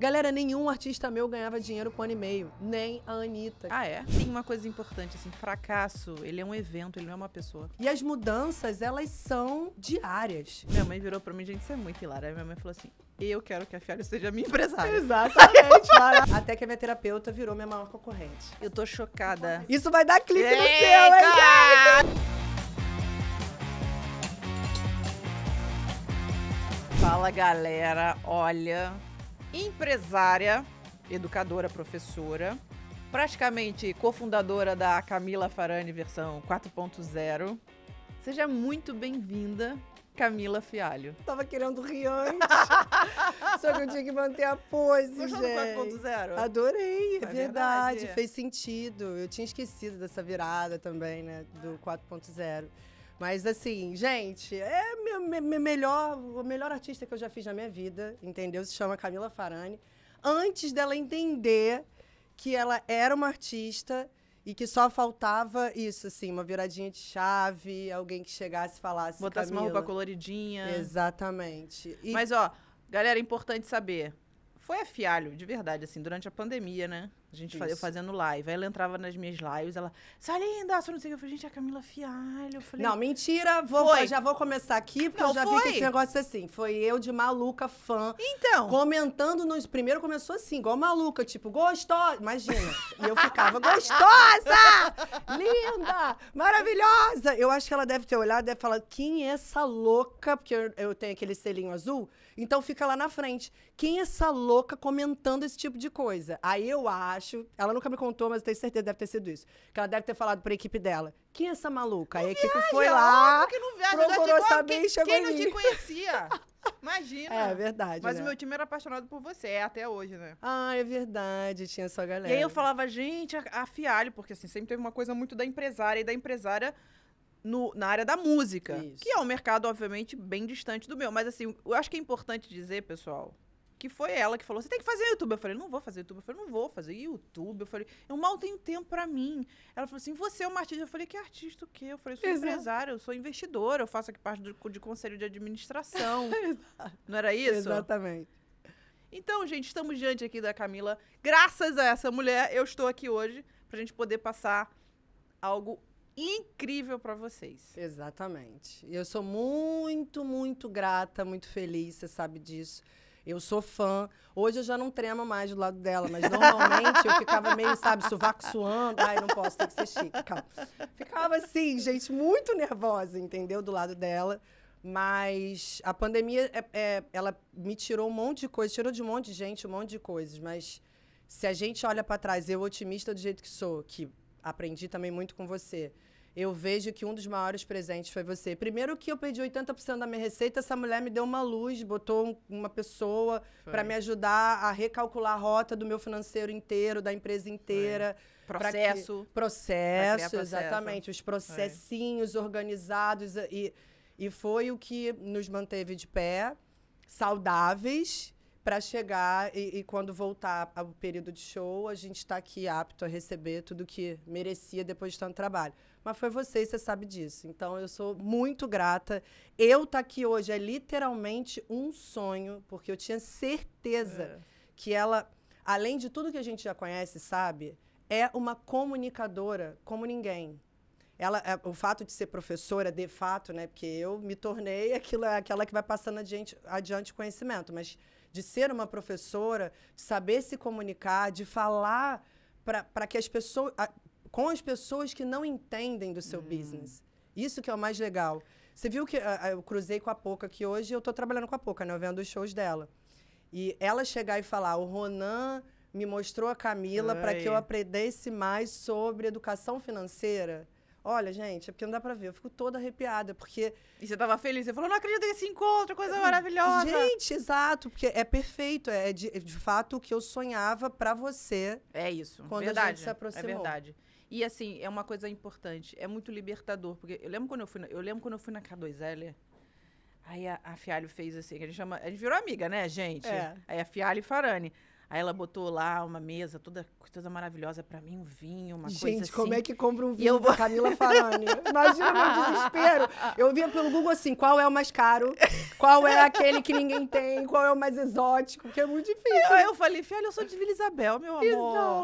Galera, nenhum artista meu ganhava dinheiro com ano e meio, nem a Anitta. Ah, é? Tem uma coisa importante, assim, fracasso, ele é um evento, ele não é uma pessoa. E as mudanças, elas são diárias. Minha mãe virou pra mim, gente, isso é muito Aí Minha mãe falou assim, eu quero que a Fiara seja minha empresária. Exatamente. Até que a minha terapeuta virou minha maior concorrente. Eu tô chocada. Isso vai dar clique Eita! no seu, hein, gente? Fala galera, olha, empresária, educadora, professora, praticamente cofundadora da Camila Farani versão 4.0. Seja muito bem-vinda, Camila Fialho. Tava querendo rir antes. só que eu tinha que manter a pose, gente. 4.0? Adorei, é, é verdade, verdade, fez sentido. Eu tinha esquecido dessa virada também, né, do 4.0. Mas assim, gente, é meu, meu, melhor, o melhor artista que eu já fiz na minha vida, entendeu? Se chama Camila Farani. Antes dela entender que ela era uma artista e que só faltava isso, assim, uma viradinha de chave, alguém que chegasse e falasse. Botasse Camila. uma roupa coloridinha. Exatamente. E... Mas, ó, galera, é importante saber. Foi a fialho, de verdade, assim, durante a pandemia, né? A gente faz, eu fazendo live. Aí ela entrava nas minhas lives, ela, sai é linda, só não sei o que. Eu falei, gente, é a Camila Fialho. Eu falei, não, mentira, vou, foi. já vou começar aqui, porque não, eu já foi. vi que esse negócio é assim. Foi eu de maluca fã. Então. Comentando nos. Primeiro começou assim, igual maluca, tipo, gostosa. Imagina. e eu ficava, gostosa! linda! Maravilhosa! Eu acho que ela deve ter olhado e deve falar, quem é essa louca? Porque eu, eu tenho aquele selinho azul. Então fica lá na frente. Quem é essa louca comentando esse tipo de coisa? Aí eu acho, ela nunca me contou, mas eu tenho certeza deve ter sido isso. Que ela deve ter falado pra equipe dela. Quem é essa maluca? Não Aí a equipe viaja, foi lá, que não viaja, procurou saber quem, e chegou Quem não te conhecia? Imagina. É verdade. Mas né? o meu time era apaixonado por você, é até hoje, né? Ah, é verdade, tinha essa galera. E aí eu falava, gente, a, a Fialho, porque assim, sempre teve uma coisa muito da empresária, e da empresária no, na área da música, Isso. que é um mercado, obviamente, bem distante do meu. Mas, assim, eu acho que é importante dizer, pessoal, que foi ela que falou: você tem que fazer YouTube. Eu falei: não vou fazer YouTube. Eu falei: não vou fazer YouTube. Eu falei: eu mal tenho tempo para mim. Ela falou assim: você é uma artista. Eu falei: que artista o quê? Eu falei: sou Exato. empresária, eu sou investidora, eu faço aqui parte do, de conselho de administração. não era isso? Exatamente. Então, gente, estamos diante aqui da Camila. Graças a essa mulher, eu estou aqui hoje pra gente poder passar algo incrível para vocês. Exatamente. Eu sou muito, muito grata, muito feliz, você sabe disso. Eu sou fã. Hoje eu já não tremo mais do lado dela, mas normalmente eu ficava meio, sabe, sovaco suando. Ai, não posso, tem que ser chique. Calma. Ficava assim, gente, muito nervosa, entendeu? Do lado dela. Mas a pandemia, é, é, ela me tirou um monte de coisa, tirou de um monte de gente, um monte de coisas. Mas se a gente olha para trás, eu otimista do jeito que sou, que aprendi também muito com você eu vejo que um dos maiores presentes foi você. Primeiro que eu perdi 80% da minha receita, essa mulher me deu uma luz, botou um, uma pessoa para me ajudar a recalcular a rota do meu financeiro inteiro, da empresa inteira. Foi. Processo. Que, processo, exatamente. Os processinhos foi. organizados e, e foi o que nos manteve de pé, saudáveis para chegar e, e, quando voltar ao período de show, a gente está aqui apto a receber tudo que merecia depois de tanto trabalho mas foi você e você sabe disso. Então eu sou muito grata. Eu estar tá aqui hoje é literalmente um sonho, porque eu tinha certeza é. que ela, além de tudo que a gente já conhece, sabe, é uma comunicadora como ninguém ela é, o fato de ser professora de fato né porque eu me tornei aquilo aquela que vai passando adiante adiante conhecimento mas de ser uma professora de saber se comunicar de falar para que as pessoas com as pessoas que não entendem do seu hum. business. Isso que é o mais legal. Você viu que uh, eu cruzei com a Poca aqui hoje, eu estou trabalhando com a Poca, né? Eu vendo os shows dela. E ela chegar e falar, o Ronan me mostrou a Camila para que eu aprendesse mais sobre educação financeira. Olha, gente, é porque não dá para ver. Eu fico toda arrepiada, porque. E você tava feliz? Você falou, não acredito nesse encontro, coisa hum, maravilhosa. Gente, exato, porque é perfeito. É de, de fato o que eu sonhava para você. É isso. Quando verdade, a gente se é aproximou. É verdade. E assim, é uma coisa importante, é muito libertador, porque eu lembro quando eu fui na, eu lembro quando eu fui na K2L, aí a, a Fialho fez assim, que a gente chama, a gente virou amiga, né, gente? É. Aí a Fialho e Farani. Aí ela botou lá uma mesa toda coisa maravilhosa para mim, um vinho, uma Gente, coisa assim. Gente, como assim. é que compra um vinho eu Camila Farani? Imagina meu desespero. Eu via pelo Google assim, qual é o mais caro? Qual é aquele que ninguém tem? Qual é o mais exótico? Que é muito difícil. Aí eu, falei, filha, eu sou de Vila Isabel, meu amor.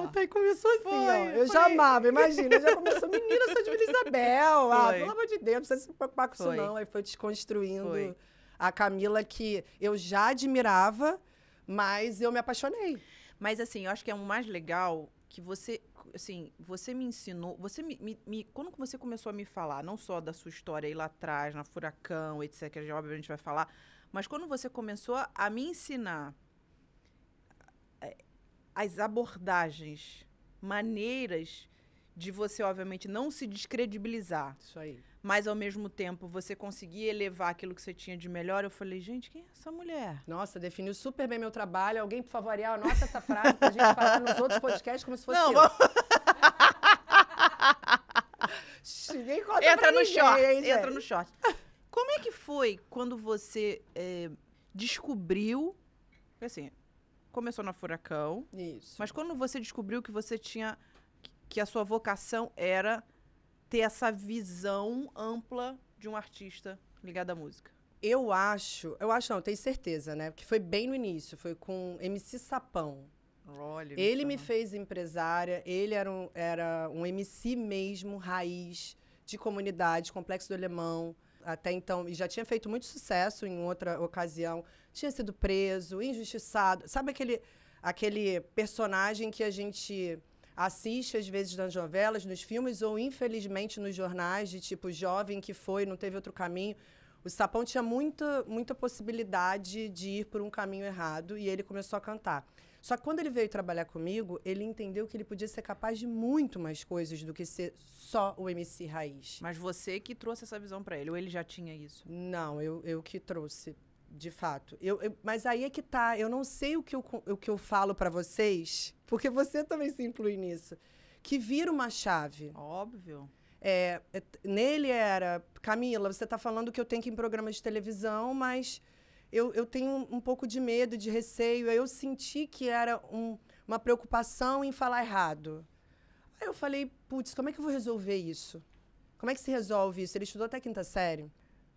Exato, aí começou assim, foi, ó. Eu foi. já amava, imagina. Eu já começou, menina, eu sou de Vila Isabel. Ah, foi. Ah, pelo amor de Deus, não precisa se preocupar com foi. isso não. Aí foi desconstruindo a Camila que eu já admirava, mas eu me apaixonei. Mas assim, eu acho que é o mais legal que você, assim, você me ensinou, você me, me, me quando você começou a me falar, não só da sua história aí lá atrás, na Furacão, etc, que já obviamente vai falar, mas quando você começou a me ensinar eh, as abordagens, maneiras de você, obviamente, não se descredibilizar. Isso aí. Mas, ao mesmo tempo, você conseguir elevar aquilo que você tinha de melhor. Eu falei, gente, quem é essa mulher? Nossa, definiu super bem meu trabalho. Alguém, por favor, anota essa frase pra gente falar nos outros podcasts como se fosse não, eu. Vamos... ninguém conta entra no ninguém, short, entra no short. Como é que foi quando você é, descobriu... Assim, começou na Furacão. Isso. Mas quando você descobriu que você tinha que a sua vocação era ter essa visão ampla de um artista ligado à música? Eu acho, eu acho não, eu tenho certeza, né? Porque foi bem no início, foi com MC Sapão. Olha, ele me fez empresária, ele era um, era um MC mesmo, raiz, de comunidade, complexo do alemão. Até então, e já tinha feito muito sucesso em outra ocasião. Tinha sido preso, injustiçado. Sabe aquele, aquele personagem que a gente assiste às vezes nas novelas, nos filmes ou infelizmente nos jornais de tipo jovem que foi, não teve outro caminho. O Sapão tinha muita, muita possibilidade de ir por um caminho errado e ele começou a cantar. Só que quando ele veio trabalhar comigo, ele entendeu que ele podia ser capaz de muito mais coisas do que ser só o MC raiz. Mas você que trouxe essa visão para ele, ou ele já tinha isso? Não, eu, eu que trouxe de fato. Eu, eu, mas aí é que tá. Eu não sei o que eu, o que eu falo para vocês, porque você também se inclui nisso. Que vira uma chave. Óbvio. É, é nele era, Camila, você está falando que eu tenho que ir em programas de televisão, mas eu, eu tenho um, um pouco de medo, de receio. Aí eu senti que era um, uma preocupação em falar errado. Aí eu falei, putz, como é que eu vou resolver isso? Como é que se resolve isso? Ele estudou até quinta série.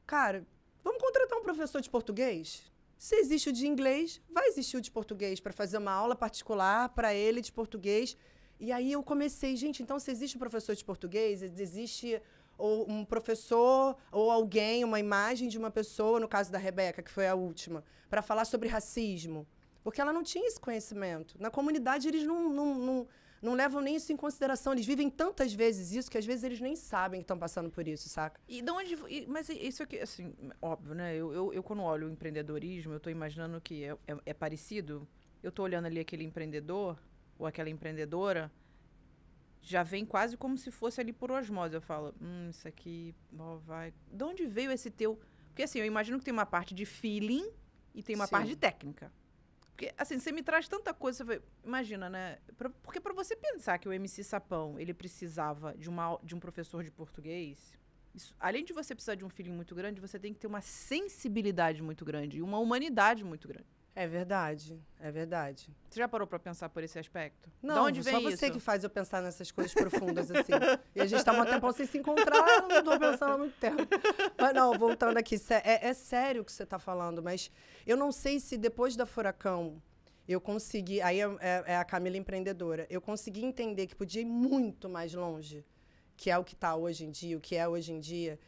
Cara, vamos contratar professor de português, se existe o de inglês, vai existir o de português para fazer uma aula particular para ele de português. E aí eu comecei, gente, então se existe um professor de português, existe ou um professor ou alguém, uma imagem de uma pessoa, no caso da Rebeca, que foi a última, para falar sobre racismo. Porque ela não tinha esse conhecimento. Na comunidade, eles não, não, não não levam nem isso em consideração. Eles vivem tantas vezes isso que às vezes eles nem sabem que estão passando por isso, saca? E de onde. E, mas isso aqui, assim, óbvio, né? Eu, eu, eu quando olho o empreendedorismo, eu estou imaginando que é, é, é parecido. Eu estou olhando ali aquele empreendedor ou aquela empreendedora já vem quase como se fosse ali por osmose. Eu falo, hum, isso aqui, vai. De onde veio esse teu. Porque assim, eu imagino que tem uma parte de feeling e tem uma Sim. parte de técnica. Porque, assim, você me traz tanta coisa. Você... imagina, né? Pra... porque para você pensar que o MC Sapão ele precisava de, uma, de um professor de português, isso, além de você precisar de um filho muito grande, você tem que ter uma sensibilidade muito grande e uma humanidade muito grande. É verdade, é verdade. Você já parou para pensar por esse aspecto? Não, de onde vem só você isso? que faz eu pensar nessas coisas profundas assim. e a gente tá um tempo sem se encontrar, eu não tô pensando há muito tempo. Mas não, voltando aqui, é, é sério o que você tá falando, mas eu não sei se depois da Furacão eu consegui, aí é, é, é a Camila empreendedora, eu consegui entender que podia ir muito mais longe, que é o que tá hoje em dia, o que é hoje em dia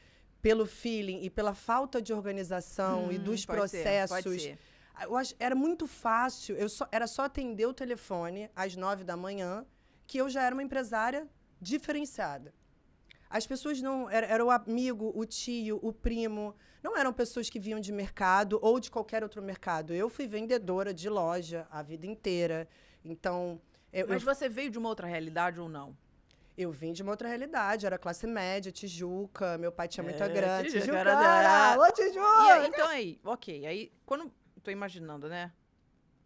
pelo feeling e pela falta de organização hum, e dos processos ser, ser. Ach... Era muito fácil, eu só... era só atender o telefone às nove da manhã, que eu já era uma empresária diferenciada. As pessoas não. Era, era, o amigo, o tio, o primo. Não eram pessoas que vinham de mercado ou de qualquer outro mercado. Eu fui vendedora de loja a vida inteira. Então. Eu, Mas eu, você veio de uma outra realidade ou não? Eu vim de uma outra realidade, era classe média, Tijuca, meu pai tinha muita é, grana. Tijuca, Tijuca, era... Ô, Tijuca! E aí, então aí, ok. Aí, quando tô imaginando, né?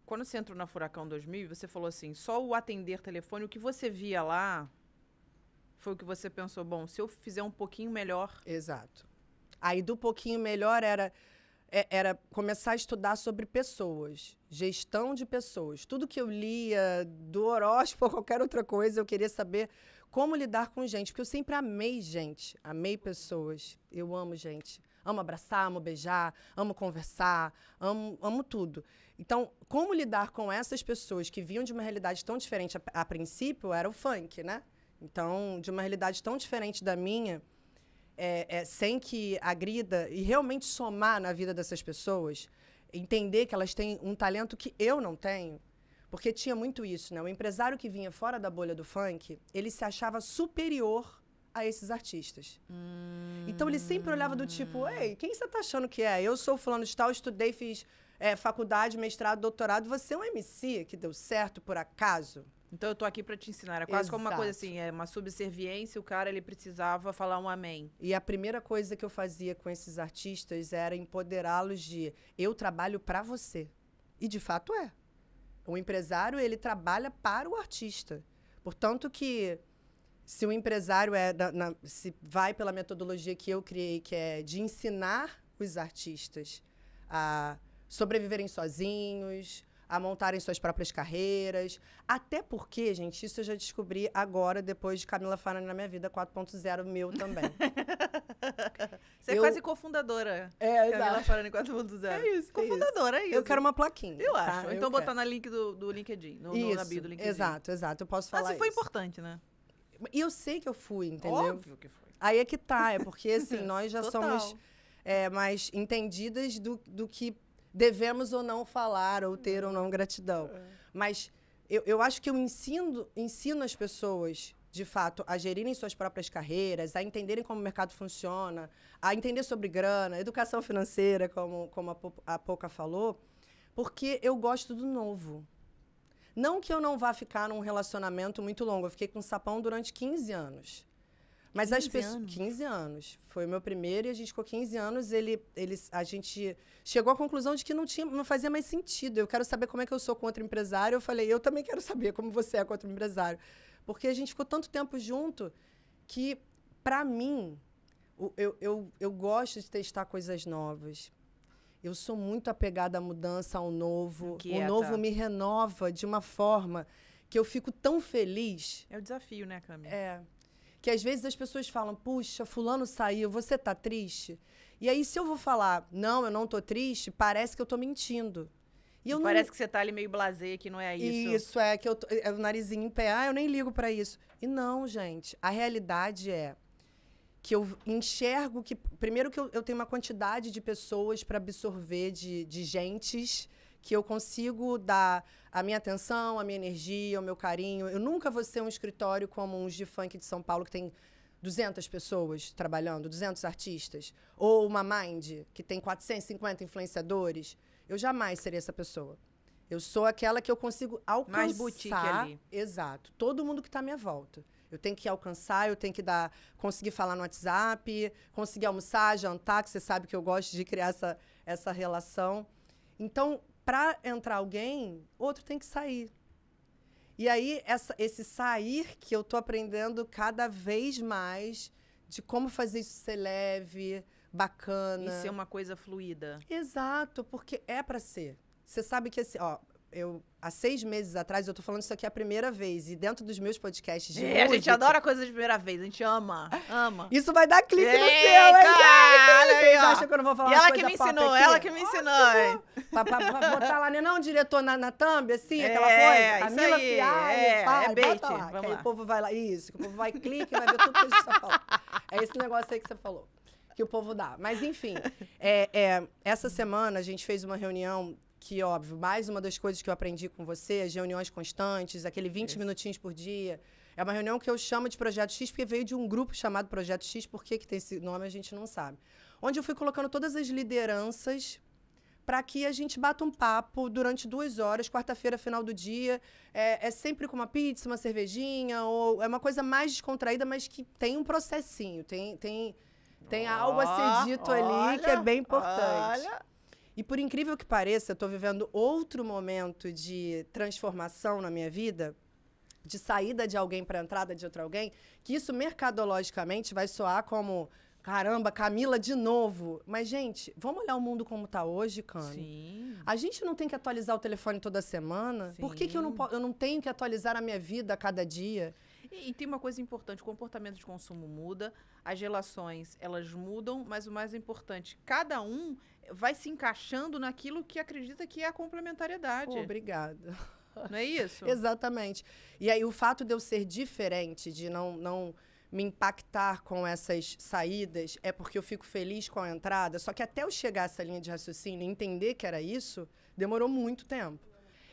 Quando você entrou na Furacão 2000, você falou assim, só o atender telefone, o que você via lá foi o que você pensou, bom, se eu fizer um pouquinho melhor... Exato. Aí do pouquinho melhor era é, era começar a estudar sobre pessoas, gestão de pessoas. Tudo que eu lia do horóscopo ou qualquer outra coisa, eu queria saber como lidar com gente, porque eu sempre amei gente, amei pessoas, eu amo gente. Amo abraçar, amo beijar, amo conversar, amo, amo tudo. Então, como lidar com essas pessoas que vinham de uma realidade tão diferente a, a princípio era o funk, né? Então, de uma realidade tão diferente da minha, é, é, sem que agrida e realmente somar na vida dessas pessoas, entender que elas têm um talento que eu não tenho, porque tinha muito isso, né? O empresário que vinha fora da bolha do funk, ele se achava superior a esses artistas. Hum. Então ele sempre olhava do tipo, ei, quem você tá achando que é? Eu sou fulano de tal, estudei, fiz é, faculdade, mestrado, doutorado. Você é um MC que deu certo por acaso? Então eu tô aqui para te ensinar. É quase Exato. como uma coisa assim, é uma subserviência, o cara ele precisava falar um amém. E a primeira coisa que eu fazia com esses artistas era empoderá-los de eu trabalho para você. E de fato é. O empresário, ele trabalha para o artista. Portanto que se o empresário é na, na, se vai pela metodologia que eu criei, que é de ensinar os artistas a sobreviverem sozinhos, a montarem suas próprias carreiras. Até porque, gente, isso eu já descobri agora, depois de Camila Farani na minha vida, 4.0 meu também. Você é eu... é quase cofundadora. É, exato. Camila Farani 4.0. É isso. É cofundadora, é isso. Eu quero uma plaquinha. Eu tá? acho. então eu botar quero. na link do, do LinkedIn, no, isso, no, na bio do LinkedIn. Exato, exato. Eu posso falar. Mas foi importante, né? E eu sei que eu fui, entendeu? Óbvio que foi. Aí é que tá, é porque assim, nós já Total. somos é, mais entendidas do, do que devemos ou não falar, ou ter ou não gratidão. É. Mas eu, eu acho que eu ensino, ensino as pessoas, de fato, a gerirem suas próprias carreiras, a entenderem como o mercado funciona, a entender sobre grana, educação financeira, como, como a, a Poca falou, porque eu gosto do novo. Não que eu não vá ficar num relacionamento muito longo. Eu fiquei com sapão durante 15 anos. Mas 15 as pessoas. Anos. 15 anos. Foi o meu primeiro e a gente ficou 15 anos. Ele, ele, a gente chegou à conclusão de que não, tinha, não fazia mais sentido. Eu quero saber como é que eu sou com outro empresário. Eu falei, eu também quero saber como você é com outro empresário. Porque a gente ficou tanto tempo junto que, para mim, eu, eu, eu gosto de testar coisas novas. Eu sou muito apegada à mudança, ao novo. Inquieta. O novo me renova de uma forma que eu fico tão feliz. É o desafio, né, Camila? É. Que às vezes as pessoas falam: "Puxa, fulano saiu, você tá triste?" E aí se eu vou falar: "Não, eu não tô triste", parece que eu tô mentindo. E parece não... que você tá ali meio blazer, que não é isso. Isso é que eu tô, é o narizinho em pé, ah, eu nem ligo para isso. E não, gente, a realidade é que eu enxergo que. Primeiro, que eu, eu tenho uma quantidade de pessoas para absorver, de, de gentes, que eu consigo dar a minha atenção, a minha energia, o meu carinho. Eu nunca vou ser um escritório como uns de funk de São Paulo, que tem 200 pessoas trabalhando, 200 artistas. Ou uma Mind, que tem 450 influenciadores. Eu jamais seria essa pessoa. Eu sou aquela que eu consigo alcançar. Mais boutique ali. Exato. Todo mundo que está à minha volta. Eu tenho que alcançar, eu tenho que dar, conseguir falar no WhatsApp, conseguir almoçar, jantar, que você sabe que eu gosto de criar essa, essa relação. Então, para entrar alguém, outro tem que sair. E aí, essa, esse sair que eu tô aprendendo cada vez mais de como fazer isso ser leve, bacana. E ser uma coisa fluida. Exato, porque é para ser. Você sabe que esse, assim, ó, eu há seis meses atrás, eu tô falando isso aqui a primeira vez. E dentro dos meus podcasts de é, música, A gente adora coisas de primeira vez, a gente ama, ama. Isso vai dar clique Eita, no é, seu, hein, Vocês acham que eu não vou falar E ela que me ensinou, ela que é. me ensinou. Pra, pra, pra, botar lá, né, não, diretor, na, na thumb, assim, é, aquela coisa. A Mila aí, Fial, é, pá, é bait, lá, vamos lá. o povo vai lá, isso, que o povo vai clique, vai ver tudo que a gente tá falando. É esse negócio aí que você falou que o povo dá. Mas, enfim, é, é, essa semana a gente fez uma reunião que, óbvio, mais uma das coisas que eu aprendi com você, as reuniões constantes, aquele 20 minutinhos por dia. É uma reunião que eu chamo de Projeto X, porque veio de um grupo chamado Projeto X, por que, que tem esse nome a gente não sabe. Onde eu fui colocando todas as lideranças para que a gente bata um papo durante duas horas, quarta-feira, final do dia. É, é, sempre com uma pizza, uma cervejinha, ou é uma coisa mais descontraída, mas que tem um processinho, tem, tem, tem oh, algo a ser dito olha, ali que é bem importante. Olha. E por incrível que pareça, eu estou vivendo outro momento de transformação na minha vida, de saída de alguém para entrada de outro alguém, que isso mercadologicamente vai soar como Caramba, Camila de novo. Mas, gente, vamos olhar o mundo como está hoje, Cami? Sim. A gente não tem que atualizar o telefone toda semana? Sim. Por que, que eu, não, eu não tenho que atualizar a minha vida a cada dia? E, e, tem uma coisa importante, o comportamento de consumo muda, as relações, elas mudam, mas o mais importante, cada um vai se encaixando naquilo que acredita que é a complementariedade. Obrigada. Não é isso? Exatamente. E aí o fato de eu ser diferente, de não, não me impactar com essas saídas, é porque eu fico feliz com a entrada. Só que até eu chegar a essa linha de raciocínio e entender que era isso, demorou muito tempo.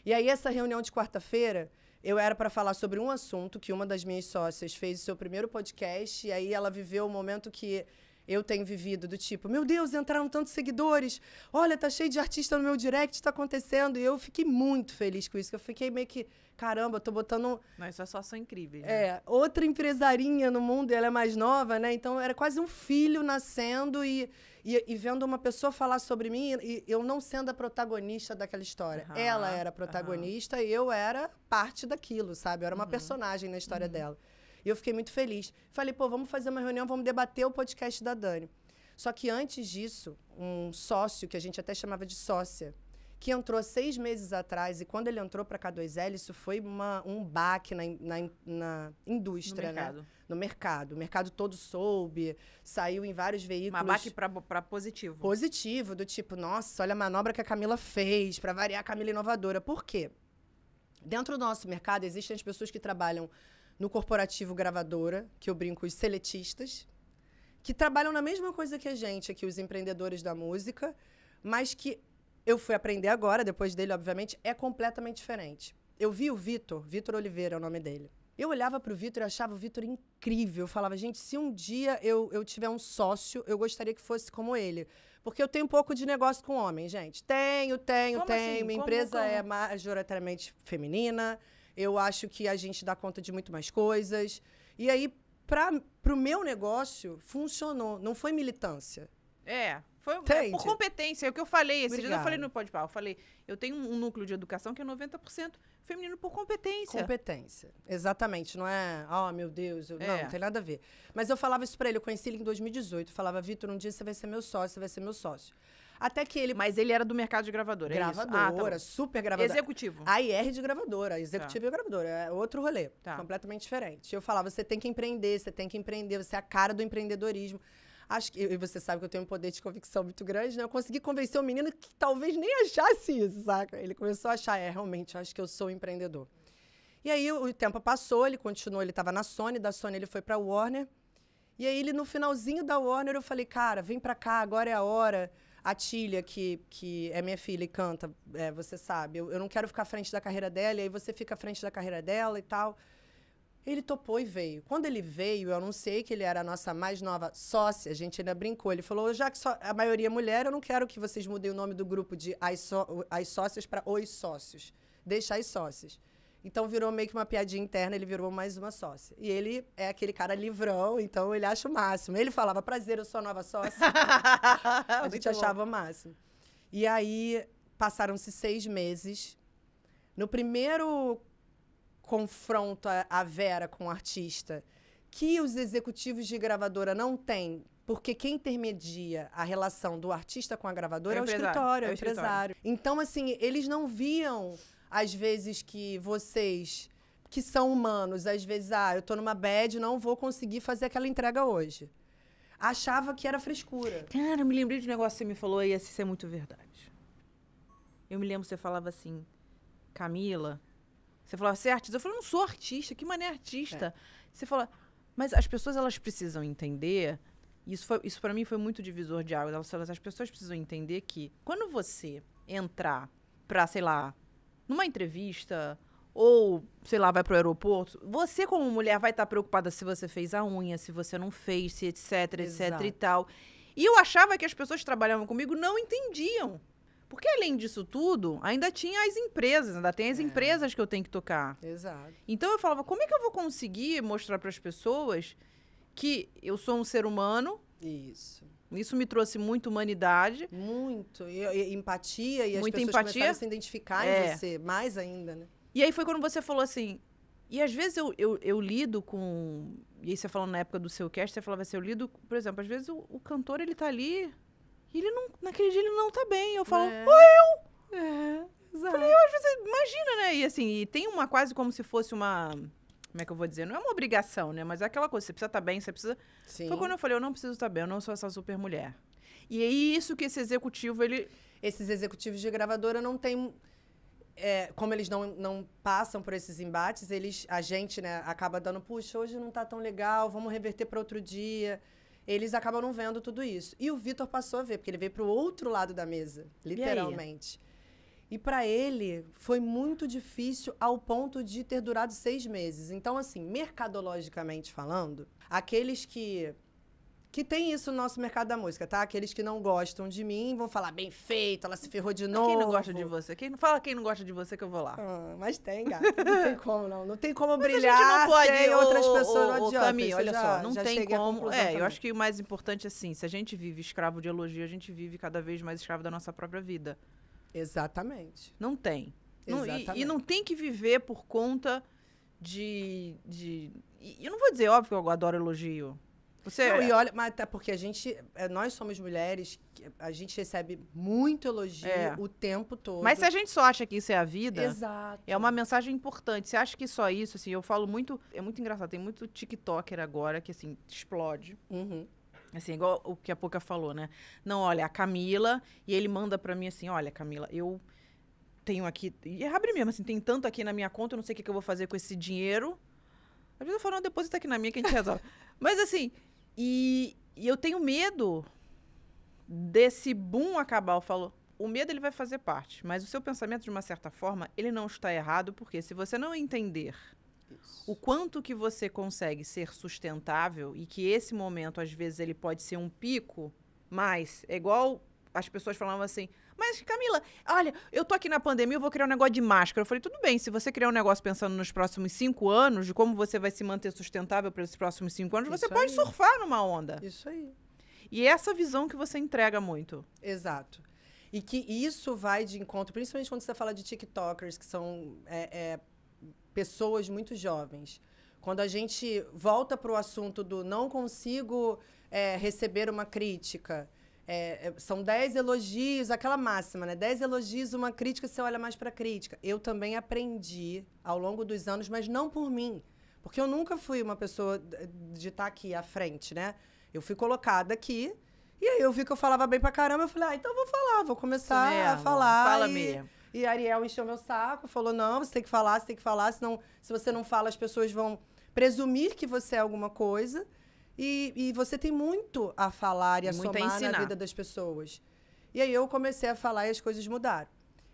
E aí essa reunião de quarta-feira, eu era para falar sobre um assunto que uma das minhas sócias fez o seu primeiro podcast e aí ela viveu o um momento que eu tenho vivido do tipo, meu Deus, entraram tantos seguidores, olha, tá cheio de artista no meu direct, tá acontecendo. E eu fiquei muito feliz com isso, eu fiquei meio que, caramba, tô botando... Mas isso é só são incrível. né? É, outra empresarinha no mundo, ela é mais nova, né? Então era quase um filho nascendo e, e, e vendo uma pessoa falar sobre mim e eu não sendo a protagonista daquela história. Uhum, ela era a protagonista uhum. e eu era parte daquilo, sabe? Eu era uma uhum. personagem na história uhum. dela. E eu fiquei muito feliz. Falei, pô, vamos fazer uma reunião, vamos debater o podcast da Dani. Só que antes disso, um sócio, que a gente até chamava de sócia, que entrou seis meses atrás, e quando ele entrou para K2L, isso foi uma, um baque na, na, na indústria, no né? mercado. Né? No mercado. O mercado todo soube, saiu em vários veículos. Uma baque para positivo. Positivo, do tipo, nossa, olha a manobra que a Camila fez, para variar a Camila inovadora. Por quê? Dentro do nosso mercado existem as pessoas que trabalham no corporativo gravadora, que eu brinco os seletistas, que trabalham na mesma coisa que a gente aqui, os empreendedores da música, mas que eu fui aprender agora, depois dele, obviamente, é completamente diferente. Eu vi o Vitor, Vitor Oliveira é o nome dele. Eu olhava para o Vitor e achava o Vitor incrível. Eu falava, gente, se um dia eu, eu tiver um sócio, eu gostaria que fosse como ele. Porque eu tenho um pouco de negócio com homem, gente. Tenho, tenho, como tenho. Assim? Minha como, empresa como? é majoritariamente feminina. Eu acho que a gente dá conta de muito mais coisas. E aí, para o meu negócio, funcionou. Não foi militância. É. Foi é, por competência, é o que eu falei. Esse dia eu falei no Pode Pau. Eu falei, eu tenho um núcleo de educação que é 90% feminino por competência. Competência, exatamente. Não é, oh meu Deus, eu, é. não, não tem nada a ver. Mas eu falava isso para ele, eu conheci ele em 2018. Eu falava, Vitor, um dia você vai ser meu sócio, você vai ser meu sócio. Até que ele. Mas ele era do mercado de gravadora. Gravadora, é ah, tá super gravadora. Executivo. AIR de gravadora, executivo tá. e gravadora. É outro rolê. Tá. Completamente diferente. Eu falava, você tem que empreender, você tem que empreender, você é a cara do empreendedorismo acho que e você sabe que eu tenho um poder de convicção muito grande, né? Eu consegui convencer o um menino que talvez nem achasse isso, saca? Ele começou a achar, é, realmente, acho que eu sou um empreendedor. E aí o tempo passou, ele continuou, ele estava na Sony, da Sony ele foi para Warner. E aí ele no finalzinho da Warner eu falei: "Cara, vem para cá, agora é a hora". A Tília, que, que é minha filha e canta, é, você sabe, eu, eu não quero ficar à frente da carreira dela, e aí você fica à frente da carreira dela e tal. Ele topou e veio. Quando ele veio, eu anunciei que ele era a nossa mais nova sócia, a gente ainda brincou. Ele falou: já que só a maioria é mulher, eu não quero que vocês mudem o nome do grupo de As, so As Sócias para Os Sócios. Deixa as sócias. Então virou meio que uma piadinha interna, ele virou mais uma sócia. E ele é aquele cara livrão, então ele acha o máximo. Ele falava, prazer, eu sou a nova sócia. a gente achava o máximo. E aí passaram-se seis meses. No primeiro confronto a Vera com o artista, que os executivos de gravadora não têm, porque quem intermedia a relação do artista com a gravadora é, é o escritório, é o, é o empresário. Então, assim, eles não viam às vezes que vocês que são humanos, às vezes, ah, eu tô numa bad, não vou conseguir fazer aquela entrega hoje. Achava que era frescura. Cara, eu me lembrei de um negócio que você me falou e isso é muito verdade. Eu me lembro que você falava assim, Camila, você falava, você é artista? Eu falei, não sou artista, que mané artista? É. Você fala, mas as pessoas elas precisam entender, isso, foi, isso para mim foi muito divisor de águas, elas, elas, as pessoas precisam entender que quando você entrar pra, sei lá, numa entrevista ou, sei lá, vai para o aeroporto, você como mulher vai estar tá preocupada se você fez a unha, se você não fez, se etc, Exato. etc e tal. E eu achava que as pessoas que trabalhavam comigo não entendiam. Porque além disso tudo, ainda tinha as empresas, ainda tem as é. empresas que eu tenho que tocar. Exato. Então eu falava, como é que eu vou conseguir mostrar para as pessoas que eu sou um ser humano? Isso. Isso me trouxe muito humanidade. Muito. E, e empatia. E Muita as pessoas empatia. começaram a se identificar é. em você. Mais ainda, né? E aí foi quando você falou assim... E às vezes eu, eu, eu lido com... E aí você falou na época do seu cast, você falava assim, eu lido... Por exemplo, às vezes o, o cantor, ele tá ali... E ele não... Naquele dia ele não tá bem. Eu falo, é. eu! É, exato. Falei, eu às vezes... Imagina, né? E assim, e tem uma quase como se fosse uma como é que eu vou dizer? Não é uma obrigação, né? Mas é aquela coisa, você precisa estar tá bem, você precisa. Sim. Foi quando eu falei, eu não preciso estar tá bem, eu não sou essa super mulher. E é isso que esse executivo, ele. Esses executivos de gravadora não têm. É, como eles não, não passam por esses embates, eles, a gente né, acaba dando, puxa, hoje não está tão legal, vamos reverter para outro dia. Eles acabam não vendo tudo isso. E o Vitor passou a ver, porque ele veio para o outro lado da mesa, literalmente. E para ele foi muito difícil ao ponto de ter durado seis meses. Então, assim, mercadologicamente falando, aqueles que que tem isso no nosso mercado da música, tá? Aqueles que não gostam de mim vão falar bem feito, ela se ferrou de novo. Quem não gosta de você? Quem não fala quem não gosta de você que eu vou lá. Ah, mas tem, gata. Não tem como não. Não tem como mas brilhar. A gente não pode sem outras pessoas ô, não adianta. olha já, só, não tem como. É, também. eu acho que o mais importante assim, se a gente vive escravo de elogio, a gente vive cada vez mais escravo da nossa própria vida. Exatamente. Não tem. Não, e, e, não tem que viver por conta de. de e eu não vou dizer, óbvio que eu adoro elogio. Você... Não, e é- olha, mas até tá, porque a gente, eh, nós somos mulheres, a gente recebe muito elogio é. o tempo todo. Mas se a gente só acha que isso é a vida, Exato. é uma mensagem importante. Você acha que só isso, assim, eu falo muito, é muito engraçado, tem muito TikToker agora que, assim, explode. Uhum. Assim, igual o que a Pouca falou, né? Não, olha, a Camila, e ele manda para mim assim: olha, Camila, eu tenho aqui. E abre mesmo, assim, tem tanto aqui na minha conta, eu não sei o que, que eu vou fazer com esse dinheiro. Às vezes eu falo, não, deposita aqui na minha que a gente resolve. Mas assim, e, e, eu tenho medo desse boom acabar. Eu falo, o medo ele vai fazer parte, mas o seu pensamento, de uma certa forma, ele não está errado, porque se você não entender isso. O quanto que você consegue ser sustentável e que esse momento, às vezes, ele pode ser um pico, mas é igual as pessoas falavam assim, mas Camila, olha, eu tô aqui na pandemia, eu vou criar um negócio de máscara. Eu falei, tudo bem, se você criar um negócio pensando nos próximos cinco anos, de como você vai se manter sustentável para esses próximos cinco anos, Isso você aí. pode surfar numa onda. Isso aí. E essa visão que você entrega muito. Exato. E que isso vai de encontro, principalmente quando você fala de TikTokers, que são é, é, pessoas muito jovens. Quando a gente volta para o assunto do não consigo é, receber uma crítica, é, é são 10 elogios, aquela máxima, né? 10 elogios, uma crítica, você olha mais para a crítica. Eu também aprendi ao longo dos anos, mas não por mim. Porque eu nunca fui uma pessoa de estar tá aqui à frente, né? Eu fui colocada aqui, e aí eu vi que eu falava bem pra caramba, eu falei, ah, então vou falar, vou começar a falar. Fala e... mesmo. E Ariel encheu meu saco, falou: não, você tem que falar, você tem que falar, senão, se você não fala, as pessoas vão presumir que você é alguma coisa. E, e você tem muito a falar e a muito somar a na vida das pessoas. E aí eu comecei a falar e as coisas mudaram.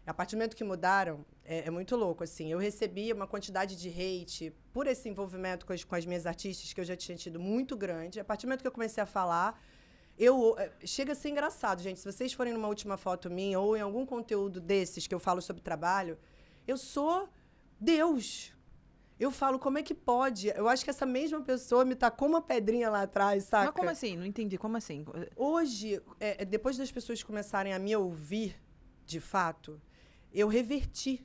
A partir do momento que mudaram, é, é muito louco, assim. Eu recebi uma quantidade de hate por esse envolvimento com as, com as minhas artistas que eu já tinha tido muito grande. A partir do momento que eu comecei a falar, eu, é, chega a ser engraçado, gente. Se vocês forem numa última foto minha ou em algum conteúdo desses que eu falo sobre trabalho, eu sou Deus. Eu falo, como é que pode? Eu acho que essa mesma pessoa me tacou uma pedrinha lá atrás, saca? Mas como assim? Não entendi. Como assim? Hoje, é, é depois das pessoas começarem a me ouvir, de fato, eu reverti.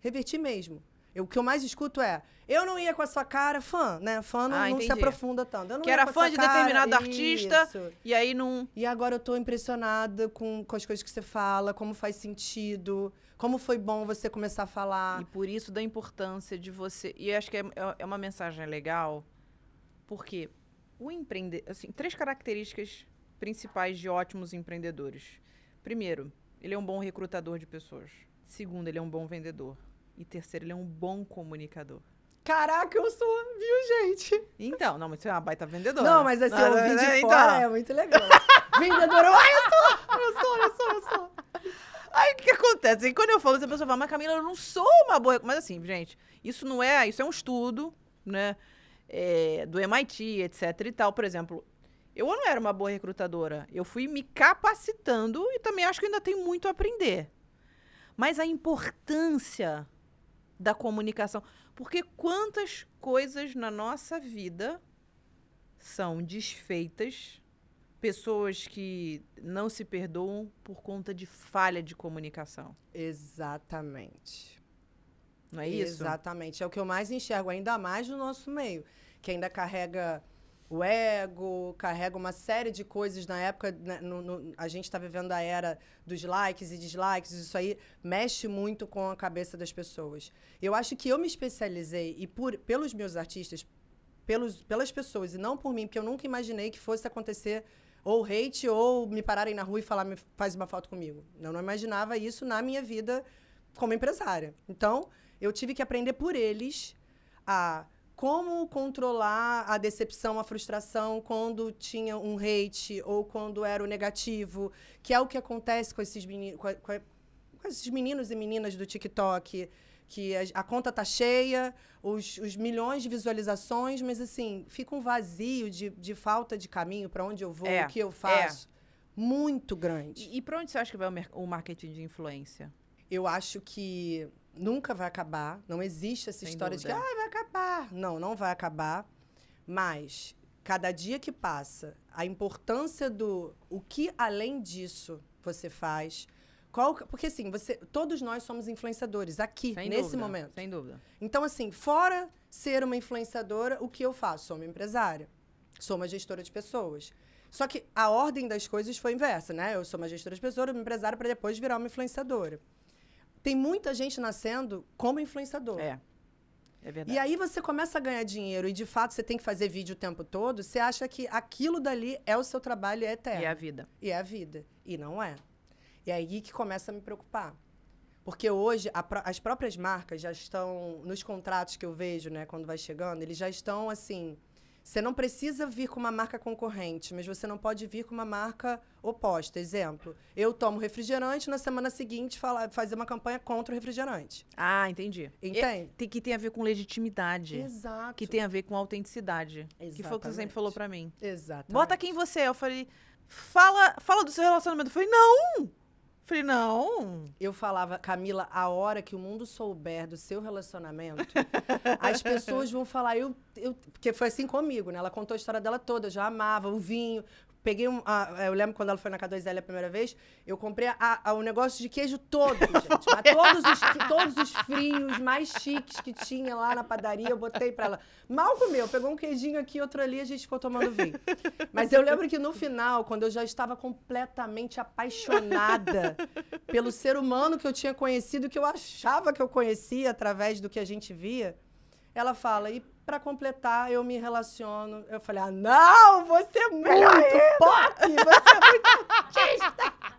Reverti mesmo. Eu, o que eu mais escuto é: eu não ia com a sua cara, fã, né? Fã não, ah, não se aprofunda tanto. Eu não que era fã de cara, determinado artista, isso. e aí não. E agora eu tô impressionada com, com as coisas que você fala, como faz sentido, como foi bom você começar a falar. E por isso da importância de você. E acho que é, é, é uma mensagem legal, porque o empreender. Assim, três características principais de ótimos empreendedores. Primeiro, ele é um bom recrutador de pessoas. Segundo, ele é um bom vendedor. E terceiro, ele é um bom comunicador. Caraca, eu sou, viu, gente? Então, não, mas você é uma baita vendedora. Não, mas assim, não, ah, eu vi de né, fora, então. é muito legal. vendedora, ai, eu sou, eu sou, eu sou, eu sou. Aí o que, que acontece? E quando eu falo, a pessoa fala, mas Camila, eu não sou uma boa. Mas assim, gente, isso não é. Isso é um estudo, né? É, do MIT, etc e tal. Por exemplo, eu não era uma boa recrutadora. Eu fui me capacitando e também acho que ainda tem muito a aprender. Mas a importância da comunicação. Porque quantas coisas na nossa vida são desfeitas, pessoas que não se perdoam por conta de falha de comunicação. Exatamente. Não é isso? Exatamente. É o que eu mais enxergo, ainda mais no nosso meio, que ainda carrega o ego, carrega uma série de coisas. Na época, né, no, no, a gente está vivendo a era dos likes e dislikes, isso aí mexe muito com a cabeça das pessoas. Eu acho que eu me especializei, e por, pelos meus artistas, pelos, pelas pessoas, e não por mim, porque eu nunca imaginei que fosse acontecer ou hate ou me pararem na rua e falar, faz uma foto comigo. Eu não imaginava isso na minha vida como empresária. Então, eu tive que aprender por eles a como controlar a decepção, a frustração quando tinha um hate ou quando era o negativo, que é o que acontece com esses, com, com, com esses meninos e meninas do TikTok, que a, a conta tá cheia, os, os, milhões de visualizações, mas assim, fica um vazio de, de falta de caminho para onde eu vou, é, o que eu faço. É. Muito grande. E, e para onde você acha que vai o, o marketing de influência? Eu acho que nunca vai acabar. Não existe essa Sem história dúvida. de que ah, vai acabar. Não, não vai acabar. Mas cada dia que passa, a importância do o que além disso você faz. Qual, porque assim, você, todos nós somos influenciadores aqui, sem nesse dúvida, momento. Sem dúvida. Então, assim, fora ser uma influenciadora, o que eu faço? Sou uma empresária, sou uma gestora de pessoas. Só que a ordem das coisas foi inversa, né? Eu sou uma gestora de pessoas, uma empresária, para depois virar uma influenciadora. Tem muita gente nascendo como influenciador. É. É verdade. E aí você começa a ganhar dinheiro e de fato você tem que fazer vídeo o tempo todo, você acha que aquilo dali é o seu trabalho é eterno. E é a vida. E é a vida. E não é. E é aí que começa a me preocupar. Porque hoje a, as próprias marcas já estão, nos contratos que eu vejo, né, quando vai chegando, eles já estão assim você não precisa vir com uma marca concorrente, mas você não pode vir com uma marca oposta. Exemplo, eu tomo refrigerante, na semana seguinte fala, fazer uma campanha contra o refrigerante. Ah, entendi. Entende? tem, que tem a ver com legitimidade. Exato. Que tem a ver com autenticidade. Exatamente. Que foi o que você sempre falou para mim. Exato. Bota quem você é. Eu falei, fala, fala do seu relacionamento. Eu falei, não! Falei, não. Eu falava, Camila, a hora que o mundo souber do seu relacionamento, as pessoas vão falar, eu, eu. Porque foi assim comigo, né? Ela contou a história dela toda, eu já amava o vinho, Peguei um. A, é, eu lembro quando ela foi na K2L a primeira vez, eu comprei a, a, o negócio de queijo todo, gente. todos, os, todos os frios mais chiques que tinha lá na padaria, eu botei pra ela. Mal comeu, pegou um queijinho aqui, outro ali, a gente ficou tomando vinho. Mas eu lembro que no final, quando eu já estava completamente apaixonada pelo ser humano que eu tinha conhecido, que eu achava que eu conhecia através do que a gente via, ela fala: e para completar, eu me relaciono. Eu falei: ah, não, você é muito pop, você é muito artista.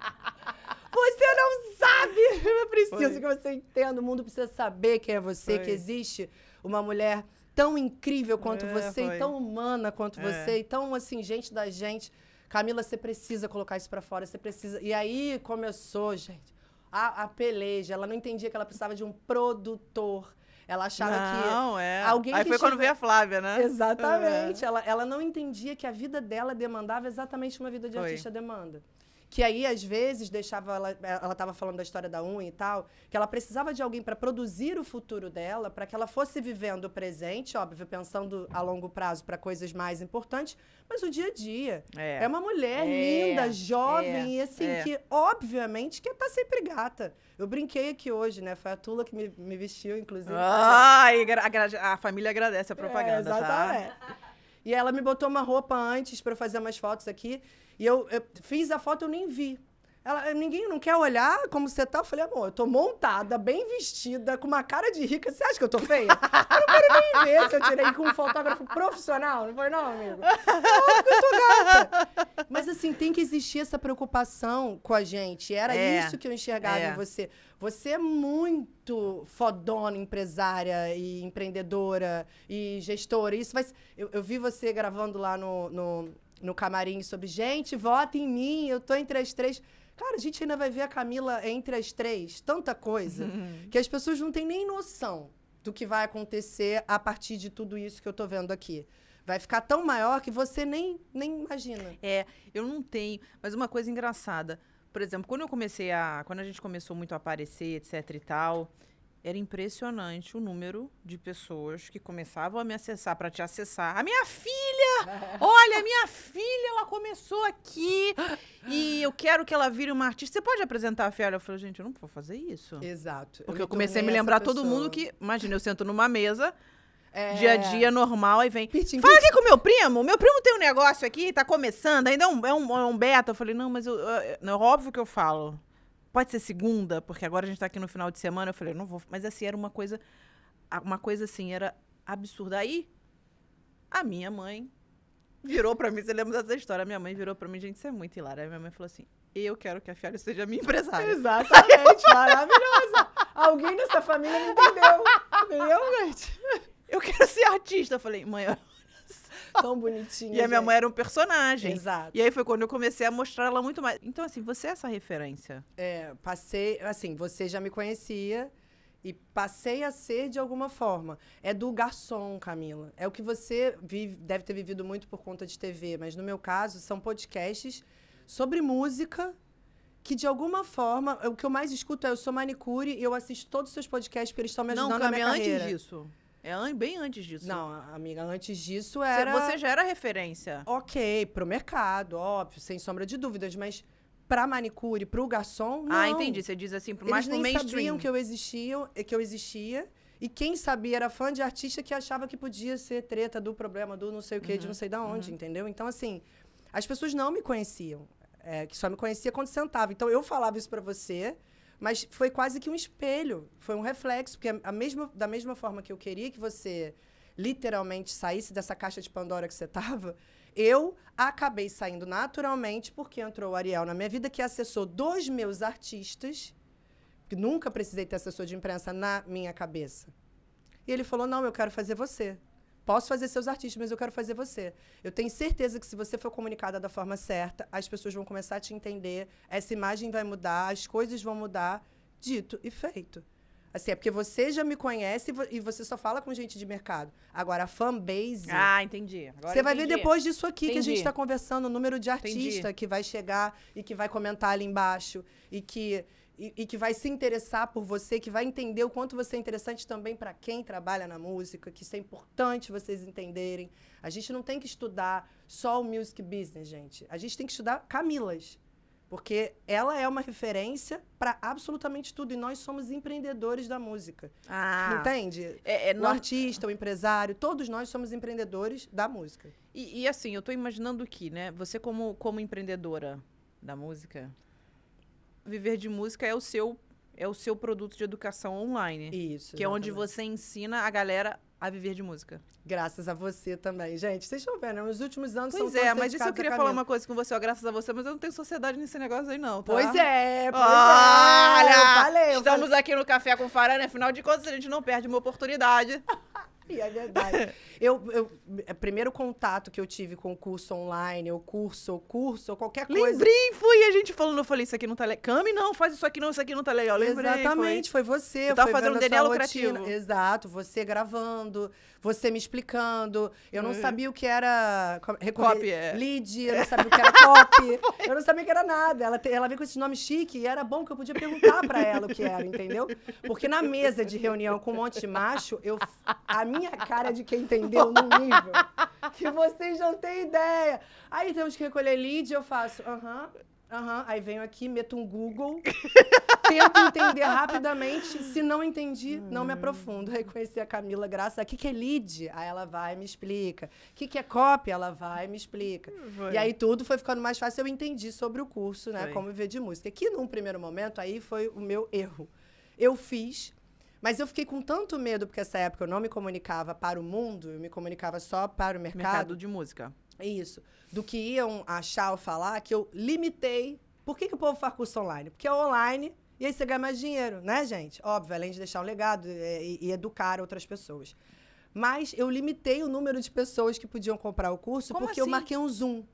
Você não sabe! Eu preciso Foi. que você entenda. O mundo precisa saber quem é você, Foi. que existe uma mulher tão incrível quanto é, você, e tão humana quanto é. você, e tão assim, gente da gente. Camila, você precisa colocar isso para fora, você precisa. E aí começou, gente, a, a peleja. Ela não entendia que ela precisava de um produtor ela achava não, que. É. Alguém Aí foi estive... quando veio a Flávia, né? Exatamente. É. Ela, ela não entendia que a vida dela demandava exatamente uma vida de foi. artista demanda que aí às vezes deixava ela ela estava falando da história da unha e tal, que ela precisava de alguém para produzir o futuro dela, para que ela fosse vivendo o presente, óbvio, pensando a longo prazo para coisas mais importantes, mas o dia a dia. É, é uma mulher é. linda, é, jovem é. e assim é. que obviamente que tá sempre gata. Eu brinquei aqui hoje, né? Foi a Tula que me, me vestiu, inclusive. ai a, a, família agradece a é, propaganda, é, exatamente. Tá? E ela me botou uma roupa antes para fazer umas fotos aqui. E eu, eu fiz a foto, eu nem vi. Ela, ah, ninguém não quer olhar como você tá. Eu falei, amor, eu tô montada, bem vestida, com uma cara de rica. Você acha que eu tô feia? eu não quero nem ver se eu tirei com um fotógrafo profissional. Não foi, não, amigo? Óbvio eu tô gata. Mas assim, tem que existir essa preocupação com a gente. Era é, isso que eu enxergava é. em você. Você é muito fodona, empresária e empreendedora e gestora. Isso mas Eu, eu vi você gravando lá no, no no camarim sobre, gente, vota em mim, eu tô entre as três. Cara, a gente ainda vai ver a Camila entre as três, tanta coisa, que as pessoas não têm nem noção do que vai acontecer a partir de tudo isso que eu tô vendo aqui. Vai ficar tão maior que você nem, nem imagina. É, eu não tenho. Mas uma coisa engraçada, por exemplo, quando eu comecei a. Quando a gente começou muito a aparecer, etc e tal, era impressionante o número de pessoas que começavam a me acessar para te acessar. A minha filha! Olha, a minha filha, ela começou aqui e eu quero que ela vire uma artista. Você pode apresentar a Fiara? Eu falei, gente, eu não vou fazer isso. Exato. Porque eu, eu comecei a me lembrar todo mundo que, imagina, eu sento numa mesa, é... dia a dia normal, aí vem. Pitching, Fala pitching. aqui com meu primo, meu primo tem um negócio aqui, tá começando, ainda é um, é um, é um beta. Eu falei, não, mas eu, é, é, óbvio que eu falo pode ser segunda, porque agora a gente está aqui no final de semana. Eu falei, não vou. Mas assim, era uma coisa. Uma coisa assim, era absurda. Aí, a minha mãe virou para mim, você lembra dessa história? A minha mãe virou para mim, gente, isso é muito hilário. Aí minha mãe falou assim: eu quero que a Fialho seja minha empresária. Exatamente, maravilhosa. Alguém dessa família não entendeu. Entendeu, gente? Eu quero ser artista. Eu falei, mãe, eu Tão bonitinha. E a minha mãe era um personagem. Exato. E aí foi quando eu comecei a mostrar ela muito mais. Então, assim, você é essa referência. É, passei. Assim, você já me conhecia e passei a ser de alguma forma. É do garçom, Camila. É o que você vive, deve ter vivido muito por conta de TV, mas no meu caso são podcasts sobre música que de alguma forma, o que eu mais escuto é eu sou manicure e eu assisto todos os seus podcasts porque eles estão me ajudando Não, Camila, na minha carreira. antes disso. É bem antes disso. Não, amiga, antes disso era. Você já era referência. Ok, pro mercado, óbvio, sem sombra de dúvidas, mas pra manicure, pro garçom, ah, não. Ah, entendi. Você diz assim, pro mais Eles nem sabiam que eu existia, eh, que eu existia. E quem sabia era fã de artista que achava que podia ser treta do problema do não sei o que, uhum, de não sei da onde, uhum. entendeu? Então, assim, as pessoas não me conheciam. É, que só me conhecia quando sentava. Então, eu falava isso para você mas foi quase que um espelho, foi um reflexo, porque a mesma, da mesma forma que eu queria que você literalmente saísse dessa caixa de Pandora que você estava, eu acabei saindo naturalmente porque entrou o Ariel na minha vida, que é assessor dos meus artistas, que nunca precisei ter assessor de imprensa na minha cabeça. E ele falou: Não, eu quero fazer você. Posso fazer seus artistas, mas eu quero fazer você. Eu tenho certeza que se você for comunicada da forma certa, as pessoas vão começar a te entender, essa imagem vai mudar, as coisas vão mudar, dito e feito. Assim, é porque você já me conhece e você só fala com gente de mercado. Agora, a fanbase. Ah, entendi. Agora você vai ver depois disso aqui entendi. que a gente está conversando, o número de artista entendi. que vai chegar e que vai comentar ali embaixo. E que, e, e, que vai se interessar por você, que vai entender o quanto você é interessante também para quem trabalha na música, que isso é importante vocês entenderem. A gente não tem que estudar só o music business, gente. A gente tem que estudar Camilas, porque ela é uma referência para absolutamente tudo e nós somos empreendedores da música. Ah, Entende? É, é o não... artista, o empresário, todos nós somos empreendedores da música. E, e assim, eu estou imaginando que, né? Você como, como empreendedora da música, Viver de Música é o seu é o seu produto de educação online. Isso. Que é onde você ensina a galera a viver de música. Graças a você também. Gente, vocês estão vendo, nos né? últimos anos pois são é, mas isso eu queria falar uma coisa com você, ó, graças a você, mas eu não tenho sociedade nesse negócio aí não, tá? Pois é, pois Olha, é. Olha! falei, estamos falei. aqui no Café com Farana, afinal de contas a gente não perde uma oportunidade E é verdade. Eu, eu, primeiro contato que eu tive com o curso online, o curso, o curso, ou qualquer coisa. Lembrei, fui. A gente falando, eu falei, isso aqui não tá legal. Cami, não, faz isso aqui não, isso aqui não tá legal. Lembrei. Exatamente, foi, foi você. Eu tava fazendo um DNA lucrativo. Exato, você gravando, você me explicando. Eu não uhum. sabia o que era. Copy, é. Lead, eu não sabia o que era copy. eu não sabia o que era nada. Ela, te, ela veio com esse nome chique e era bom que eu podia perguntar para ela o que era, entendeu? Porque na mesa de reunião com um monte de macho, eu, a minha cara é de quem entendeu num nível que vocês não têm ideia. Aí temos que recolher lead, eu faço, aham. Uh -huh. Aham, uhum, aí venho aqui, meto um Google, tento entender rapidamente. Se não entendi, não me aprofundo. Aí conheci a Camila Graça. O que, que é lead? Aí ela vai e me explica. O que, que é copy? Ela vai e me explica. Hum, foi. E aí tudo foi ficando mais fácil. Eu entendi sobre o curso, né? Foi. Como viver de música. Que num primeiro momento aí foi o meu erro. Eu fiz, mas eu fiquei com tanto medo, porque nessa época eu não me comunicava para o mundo, eu me comunicava só para o mercado. Mercado de música. Isso do que iam achar ou falar que eu limitei. Por que, que o povo faz curso online? Porque é online e aí você ganha mais dinheiro, né, gente? Óbvio, além de deixar um legado é, e, e educar outras pessoas. Mas eu limitei o número de pessoas que podiam comprar o curso Como porque assim? eu marquei um Zoom.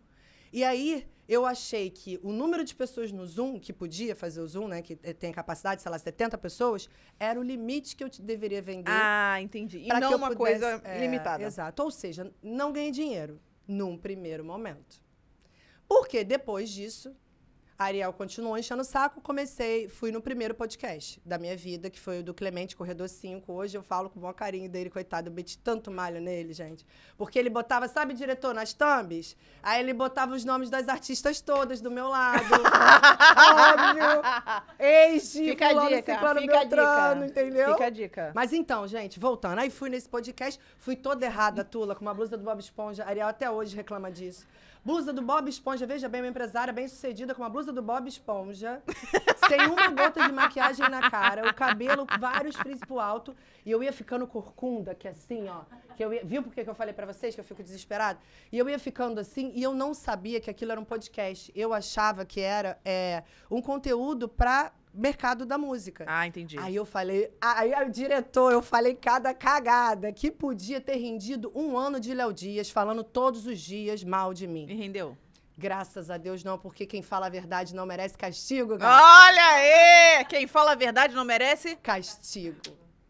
E aí eu achei que o número de pessoas no Zoom, que podia fazer o Zoom, né? Que eh, tem capacidade, sei lá, 70 pessoas, era o limite que eu deveria vender. Ah, entendi. E não uma pudesse, coisa é, limitada. Exato. Ou seja, não ganhei dinheiro num primeiro momento. Porque depois disso, Ariel continuou enchendo o saco, comecei, fui no primeiro podcast da minha vida, que foi o do Clemente Corredor 5. Hoje eu falo com o maior carinho dele, coitado, eu meti tanto malho nele, gente. Porque ele botava, sabe, diretor, nas thumbs? Aí ele botava os nomes das artistas todas do meu lado. Óbvio. Ex, fica a dica, ciclano, fica a dica. entendeu? Fica a dica. Mas então, gente, voltando, aí fui nesse podcast, fui toda errada, Tula, com uma blusa do Bob Esponja. Ariel até hoje reclama disso. Blusa do Bob Esponja, veja bem, uma empresária bem sucedida com uma blusa do Bob Esponja, sem uma gota de maquiagem na cara, o cabelo, vários frizz pro alto, e eu ia ficando corcunda, que assim, ó. Que eu ia, viu por que eu falei para vocês que eu fico desesperada? E eu ia ficando assim, e eu não sabia que aquilo era um podcast. Eu achava que era é, um conteúdo pra mercado da música. Ah, entendi. Aí eu falei, aí o diretor, eu falei cada cagada que podia ter rendido um ano de Léo Dias falando todos os dias mal de mim. E rendeu? Graças a Deus não, porque quem fala a verdade não merece castigo. Garota. Olha aí! Quem fala a verdade não merece castigo.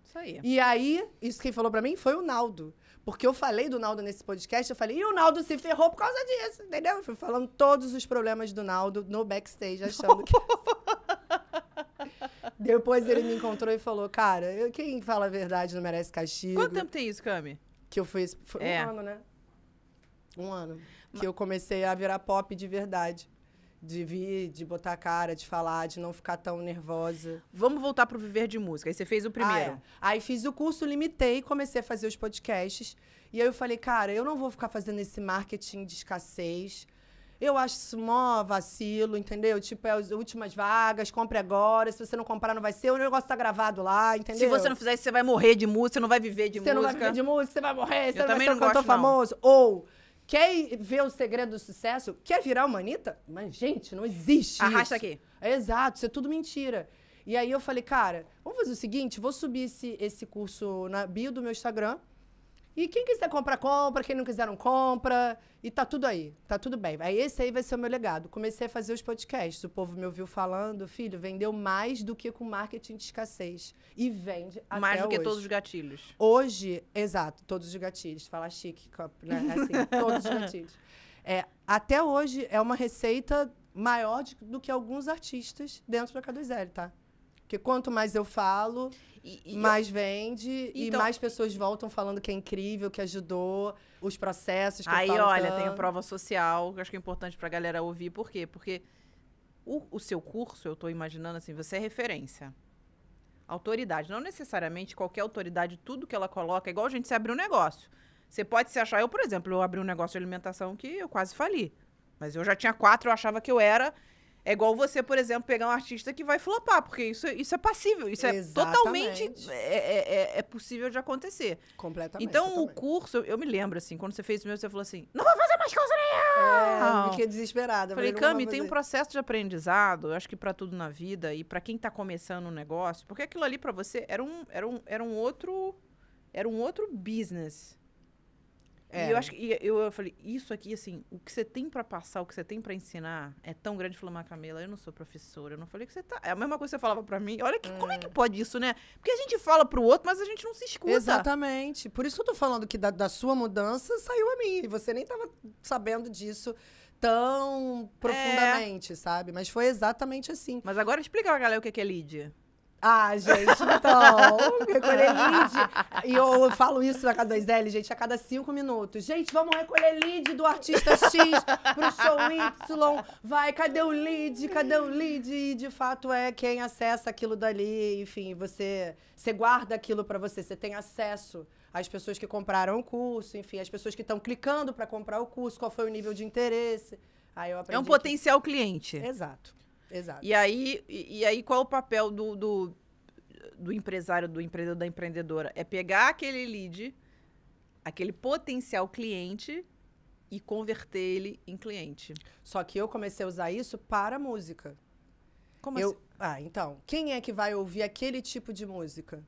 Isso aí. E aí, isso quem falou para mim foi o Naldo. Porque eu falei do Naldo nesse podcast, eu falei, e o Naldo se ferrou por causa disso, entendeu? Eu fui falando todos os problemas do Naldo no backstage, achando que. Depois ele me encontrou e falou, cara, eu, quem fala a verdade não merece castigo. Quanto tempo tem isso, Cami? Que eu fui... Foi é. um ano, né? Um ano. Que eu comecei a virar pop de verdade. De vir, de botar a cara, de falar, de não ficar tão nervosa. Vamos voltar pro Viver de Música. Aí você fez o ah, primeiro. Ah, é. Aí fiz o curso, limitei, comecei a fazer os podcasts. E aí eu falei, cara, eu não vou ficar fazendo esse marketing de escassez eu acho isso mó vacilo, entendeu? Tipo, é as últimas vagas, compre agora. Se você não comprar, não vai ser. O negócio tá gravado lá, entendeu? Se você não fizer isso, você vai morrer de música, você não vai viver de você música. Você não vai viver de música, você vai morrer, você Eu não vai ser um gosto, cantor famoso. Ou... Quer ver o segredo do sucesso? Quer virar uma Anitta? Mas, gente, não existe Arrasta isso. aqui. É exato, isso é tudo mentira. E aí eu falei, cara, vamos fazer o seguinte, vou subir esse, esse curso na bio do meu Instagram. E quem quiser comprar, compra. Quem não quiser, não compra. E tá tudo aí. Tá tudo bem. Aí esse aí vai ser o meu legado. Comecei a fazer os podcasts. O povo me ouviu falando, filho, vendeu mais do que com marketing de escassez. E vende mais até Mais do que hoje. todos os gatilhos. Hoje, exato, todos os gatilhos. Falar chique, né? assim, todos os gatilhos. É, até hoje é uma receita maior de, do que alguns artistas dentro da K2L, tá? Porque quanto mais eu falo, e, e mais eu... vende então... e mais pessoas voltam falando que é incrível, que ajudou, os processos que Aí, eu falo olha, tanto. tem a prova social, que eu acho que é importante pra galera ouvir. Por quê? Porque o, o seu curso, eu tô imaginando assim, você é referência. Autoridade. Não necessariamente qualquer autoridade, tudo que ela coloca, é igual a gente se abrir um negócio. Você pode se achar. Eu, por exemplo, eu abri um negócio de alimentação que eu quase fali. Mas eu já tinha quatro, eu achava que eu era. É igual você, por exemplo, pegar um artista que vai flopar, porque isso, isso é passível, isso é Exatamente. é totalmente é, é, é, possível de acontecer. Completamente. Então, o curso, eu, me lembro, assim, quando você fez o meu, você falou assim, não vou fazer mais coisa nenhuma! É, fiquei desesperada. Falei, Cami, tem um processo de aprendizado, eu acho que para tudo na vida, e para quem tá começando um negócio, porque aquilo ali para você era um, era um, era um outro, era um outro business, é. E eu acho que eu, eu falei, isso aqui, assim, o que você tem para passar, o que você tem para ensinar é tão grande. Falou, mas Camila, eu não sou professora, eu não falei que você tá. É a mesma coisa que você falava para mim. Olha que, como é que é. pode isso, né? Porque a gente fala pro outro, mas a gente não se escuta. Exatamente. Por isso que eu tô falando que da, da sua mudança saiu a mim. E você nem tava sabendo disso tão é. profundamente, é. sabe? Mas foi exatamente assim. Mas agora explica pra galera o que é, é lead. Ah, gente, então, recolher lead. E eu, falo isso na k 2L, gente, a cada cinco minutos. Gente, vamos recolher lead do artista X pro show Y. Vai, cadê o lead? Cadê o lead? E de fato é quem acessa aquilo dali. Enfim, você, você guarda aquilo para você, você tem acesso as pessoas que compraram o curso, enfim, as pessoas que estão clicando para comprar o curso, qual foi o nível de interesse. Aí eu aprendi é um potencial que... cliente. Exato. Exato. E aí, e, e aí qual é o papel do, do, do empresário, do empreendedor, da empreendedora? É pegar aquele lead, aquele potencial cliente e converter ele em cliente. Só que eu comecei a usar isso para música. Como eu, assim? Ah, então, quem é que vai ouvir aquele tipo de música?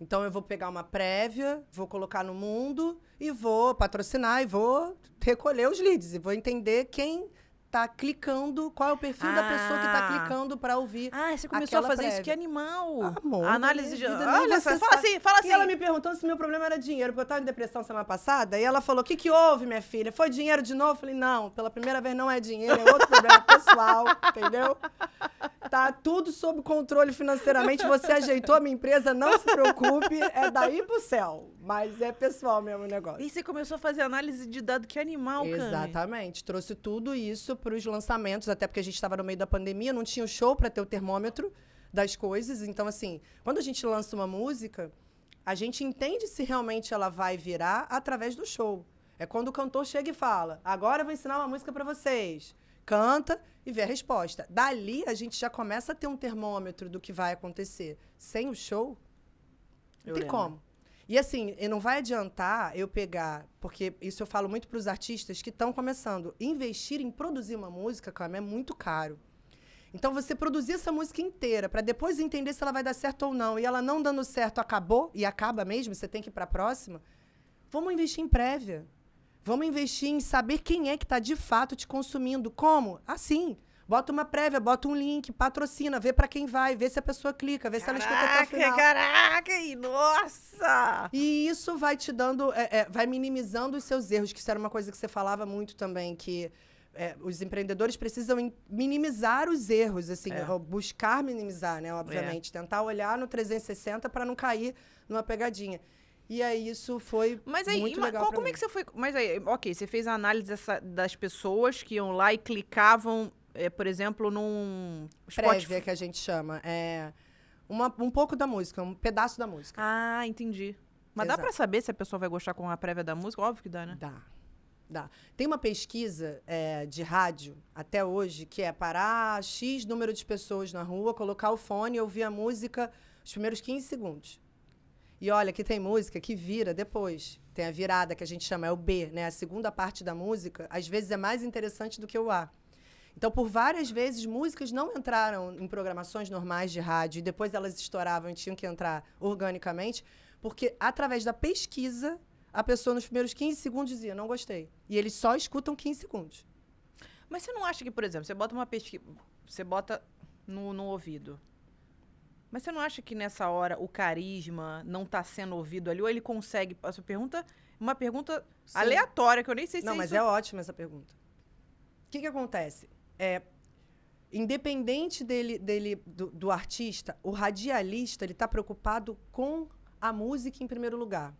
Então eu vou pegar uma prévia, vou colocar no mundo e vou patrocinar e vou recolher os leads e vou entender quem tá clicando, qual é o perfil ah. da pessoa que tá ah. clicando para ouvir. Ah, você começou a fazer prévia. isso, que animal. Amor, análise de. Vida, Olha, fala assim, fala assim. E ela me perguntou se meu problema era dinheiro, porque eu tava em depressão semana passada, e ela falou: o que, que houve, minha filha? Foi dinheiro de novo? Eu falei, não, pela primeira vez não é dinheiro, é outro problema pessoal, entendeu? Tá tudo sob controle financeiramente. Você ajeitou a minha empresa, não se preocupe, é daí pro céu. Mas é pessoal mesmo o negócio. E você começou a fazer análise de dado que animal, cara. Exatamente. Trouxe tudo isso para os lançamentos, até porque a gente estava no meio da pandemia, não tinha o show para ter o termômetro das coisas. Então, assim, quando a gente lança uma música, a gente entende se realmente ela vai virar através do show. É quando o cantor chega e fala: agora eu vou ensinar uma música para vocês. Canta e vê a resposta. Dali a gente já começa a ter um termômetro do que vai acontecer. Sem o show, não eu tem lembro. como. E assim, não vai adiantar eu pegar, porque isso eu falo muito para os artistas que estão começando, investir em produzir uma música, Cam, é muito caro. Então você produzir essa música inteira para depois entender se ela vai dar certo ou não, e ela não dando certo acabou e acaba mesmo, você tem que ir para a próxima. Vamos investir em prévia. Vamos investir em saber quem é que está de fato te consumindo. Como? Assim. Bota uma prévia, bota um link, patrocina, vê para quem vai, vê se a pessoa clica, vê caraca, se ela escuta até o final. Caraca, nossa! E isso vai te dando, é, é, vai minimizando os seus erros, que isso era uma coisa que você falava muito também, que é, os empreendedores precisam minimizar os erros, assim, é. buscar minimizar, né? Obviamente, é. tentar olhar no 360 para não cair numa pegadinha. E aí isso foi mas aí, muito legal. Qual, como é mim. é que você foi? Mas aí, ok, você fez a análise dessa, das pessoas que iam lá e clicavam é, por exemplo, num. Spotify. Prévia que a gente chama. É uma, um pouco da música, um pedaço da música. Ah, entendi. Mas Exato. dá para saber se a pessoa vai gostar com a prévia da música? Óbvio que dá, né? Dá. Dá. Tem uma pesquisa é, de rádio até hoje que é parar X número de pessoas na rua, colocar o fone e ouvir a música os primeiros 15 segundos. E olha, que tem música que vira depois. Tem a virada que a gente chama, é o B, né? A segunda parte da música, às vezes é mais interessante do que o A. Então, por várias vezes, músicas não entraram em programações normais de rádio e depois elas estouravam e tinham que entrar organicamente, porque através da pesquisa, a pessoa nos primeiros 15 segundos dizia: não gostei. E eles só escutam 15 segundos. Mas você não acha que, por exemplo, você bota uma pesquisa. Você bota no, no ouvido. Mas você não acha que nessa hora o carisma não está sendo ouvido ali? Ou ele consegue. A sua pergunta uma pergunta Sim. aleatória, que eu nem sei se. Não, é mas isso... é ótima essa pergunta. O que, que acontece? é, independente dele, dele do, do artista, o radialista ele está preocupado com a música em primeiro lugar.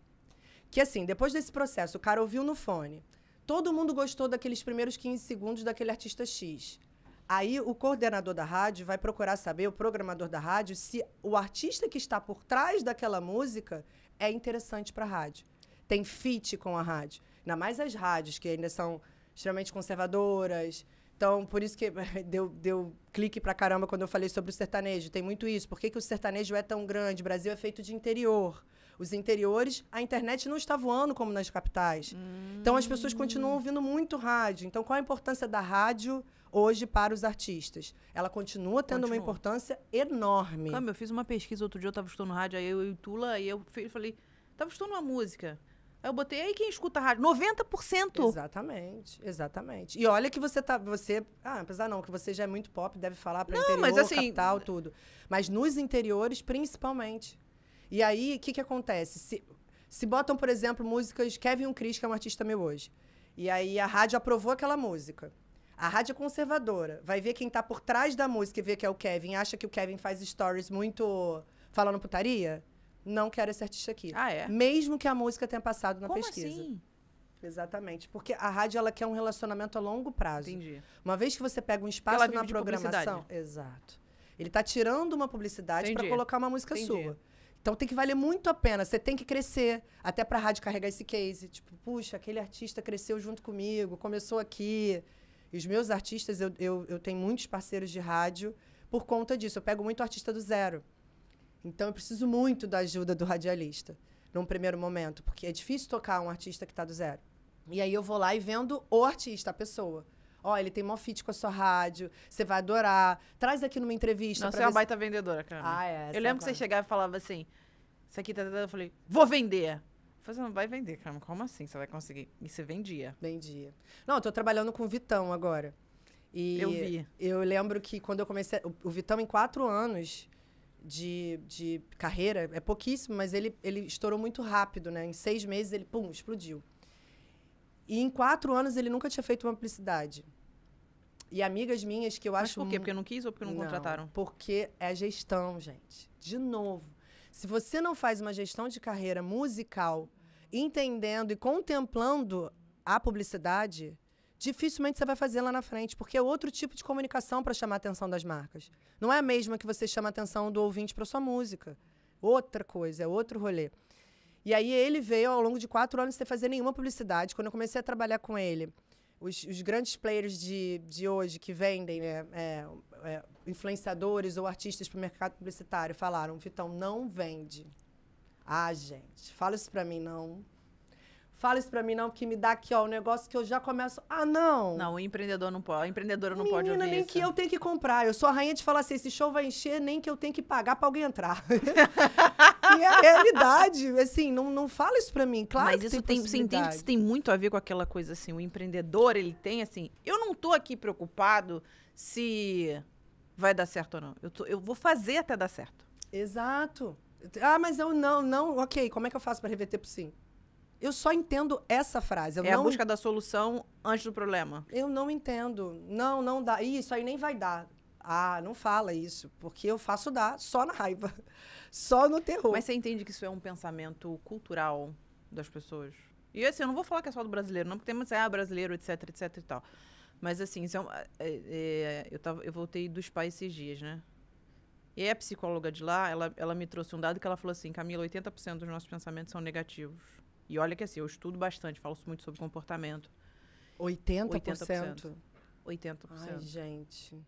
Que assim, depois desse processo, o cara ouviu no fone. Todo mundo gostou daqueles primeiros 15 segundos daquele artista X. Aí o coordenador da rádio vai procurar saber, o programador da rádio, se o artista que está por trás daquela música é interessante para a rádio. Tem fit com a rádio. Ainda mais as rádios, que ainda são extremamente conservadoras, então, por isso que deu, deu clique pra caramba quando eu falei sobre o sertanejo. Tem muito isso. Por que, que o sertanejo é tão grande? O Brasil é feito de interior. Os interiores, a internet não está voando como nas capitais. Hum. Então, as pessoas continuam hum. ouvindo muito rádio. Então, qual a importância da rádio hoje para os artistas? Ela continua tendo uma importância enorme. Calma, eu fiz uma pesquisa outro dia, eu estava estudando rádio, aí eu e Tula, e eu falei, estava estudando uma música. Aí eu botei, aí quem escuta rádio? 90%. Exatamente, exatamente. E olha que você tá. Você. Ah, apesar não, que você já é muito pop, deve falar para não, interior, mas assim, capital, tudo. Mas nos interiores, principalmente. E aí, o que, que acontece? Se, se botam, por exemplo, músicas Kevin Cris, que é um artista meu hoje. E aí a rádio aprovou aquela música. A rádio é conservadora. Vai ver quem tá por trás da música e vê que é o Kevin. Acha que o Kevin faz stories muito falando putaria não quero esse artista aqui. Ah, é? Mesmo que a música tenha passado na Como pesquisa. Assim? Exatamente. Porque a rádio ela quer um relacionamento a longo prazo. Entendi. Uma vez que você pega um espaço na programação. Exato. Ele está tirando uma publicidade para colocar uma música Entendi. sua. Então tem que valer muito a pena. Você tem que crescer. Até pra rádio carregar esse case. Tipo, puxa, aquele artista cresceu junto comigo, começou aqui. E os meus artistas, eu, eu, eu tenho muitos parceiros de rádio por conta disso. Eu pego muito artista do zero. Então eu preciso muito da ajuda do radialista, num primeiro momento, porque é difícil tocar um artista que está do zero. E aí eu vou lá e vendo o artista, a pessoa. Ó, oh, ele tem mó fit com a sua rádio, você vai adorar. Traz aqui numa entrevista. Nossa, você é uma se... baita vendedora, cara. Ah, é. Eu lembro é que você chegava e falava assim: Isso aqui tá. tá, tá" eu falei, vou vender. Você não vai vender, cara. Como assim você vai conseguir? E você vendia. Vendia. Não, eu tô trabalhando com o Vitão agora. E eu vi. Eu lembro que quando eu comecei. o Vitão, em quatro anos, de, de carreira é pouquíssimo, mas ele, ele estourou muito rápido, né? Em seis meses ele, pum, explodiu. E em quatro anos ele nunca tinha feito uma publicidade. E amigas minhas que eu acho. Mas por quê? Porque não quis ou porque não, não contrataram? Porque é gestão, gente. De novo. Se você não faz uma gestão de carreira musical, entendendo e contemplando a publicidade, dificilmente você vai fazer lá na frente, porque é outro tipo de comunicação para chamar a atenção das marcas. Não é a mesma que você chama a atenção do ouvinte para sua música. Outra coisa, é outro rolê. E aí ele veio ao longo de quatro anos sem fazer nenhuma publicidade. Quando eu comecei a trabalhar com ele, os, os grandes players de, de hoje que vendem né, é, é, influenciadores ou artistas para o mercado publicitário falaram: Vitão, não vende. Ah, gente, fala isso para mim, não fala isso pra mim, não, porque me dá aqui, ó, o um negócio que eu já começo. Ah, não! Não, o empreendedor não pode. A empreendedora não Menina, pode ouvir. Nem isso. que eu tenho que comprar. Eu sou a rainha de falar assim: esse show vai encher, nem que eu tenho que pagar pra alguém entrar. e é a realidade, assim, não, não fala isso pra mim. Claro Mas que isso tem, tem você entende que isso tem muito a ver com aquela coisa assim, o empreendedor, ele tem assim, eu não tô aqui preocupado se vai dar certo ou não. Eu, tô, eu vou fazer até dar certo. Exato. Ah, mas eu não, não, ok, como é que eu faço para reverter pro sim? Eu só entendo essa frase. Eu é não... a busca da solução antes do problema. Eu não entendo. Não, não dá. Isso aí nem vai dar. Ah, não fala isso, porque eu faço dar só na raiva, só no terror. Mas você entende que isso é um pensamento cultural das pessoas? E assim, eu não vou falar que é só do brasileiro, não, porque tem muito assim, ah, brasileiro, etc, etc e tal. Mas assim, é um, é, é, eu, tava, eu voltei dos pais esses dias, né? E a psicóloga de lá, ela, ela me trouxe um dado que ela falou assim, Camila, 80% dos nossos pensamentos são negativos. E olha que assim, eu estudo bastante, falo muito sobre comportamento. 80%? 80%. 80%. Ai, gente.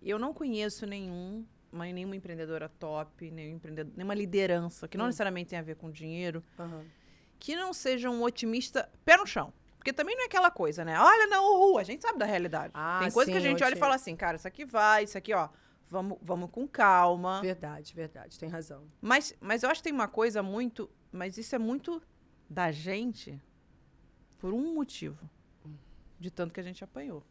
Eu não conheço nenhum, mas nenhuma empreendedora top, nenhum empreendedor, nenhuma liderança, que não hum. necessariamente tem a ver com dinheiro, uhum. que não seja um otimista pé no chão. Porque também não é aquela coisa, né? Olha, não, rua, a gente sabe da realidade. Ah, tem coisa sim, que a gente olha e fala assim, cara, isso aqui vai, isso aqui, ó, vamos, vamos com calma. Verdade, verdade, tem razão. Mas, mas eu acho que tem uma coisa muito. Mas isso é muito da gente por um motivo. De tanto que a gente apanhou.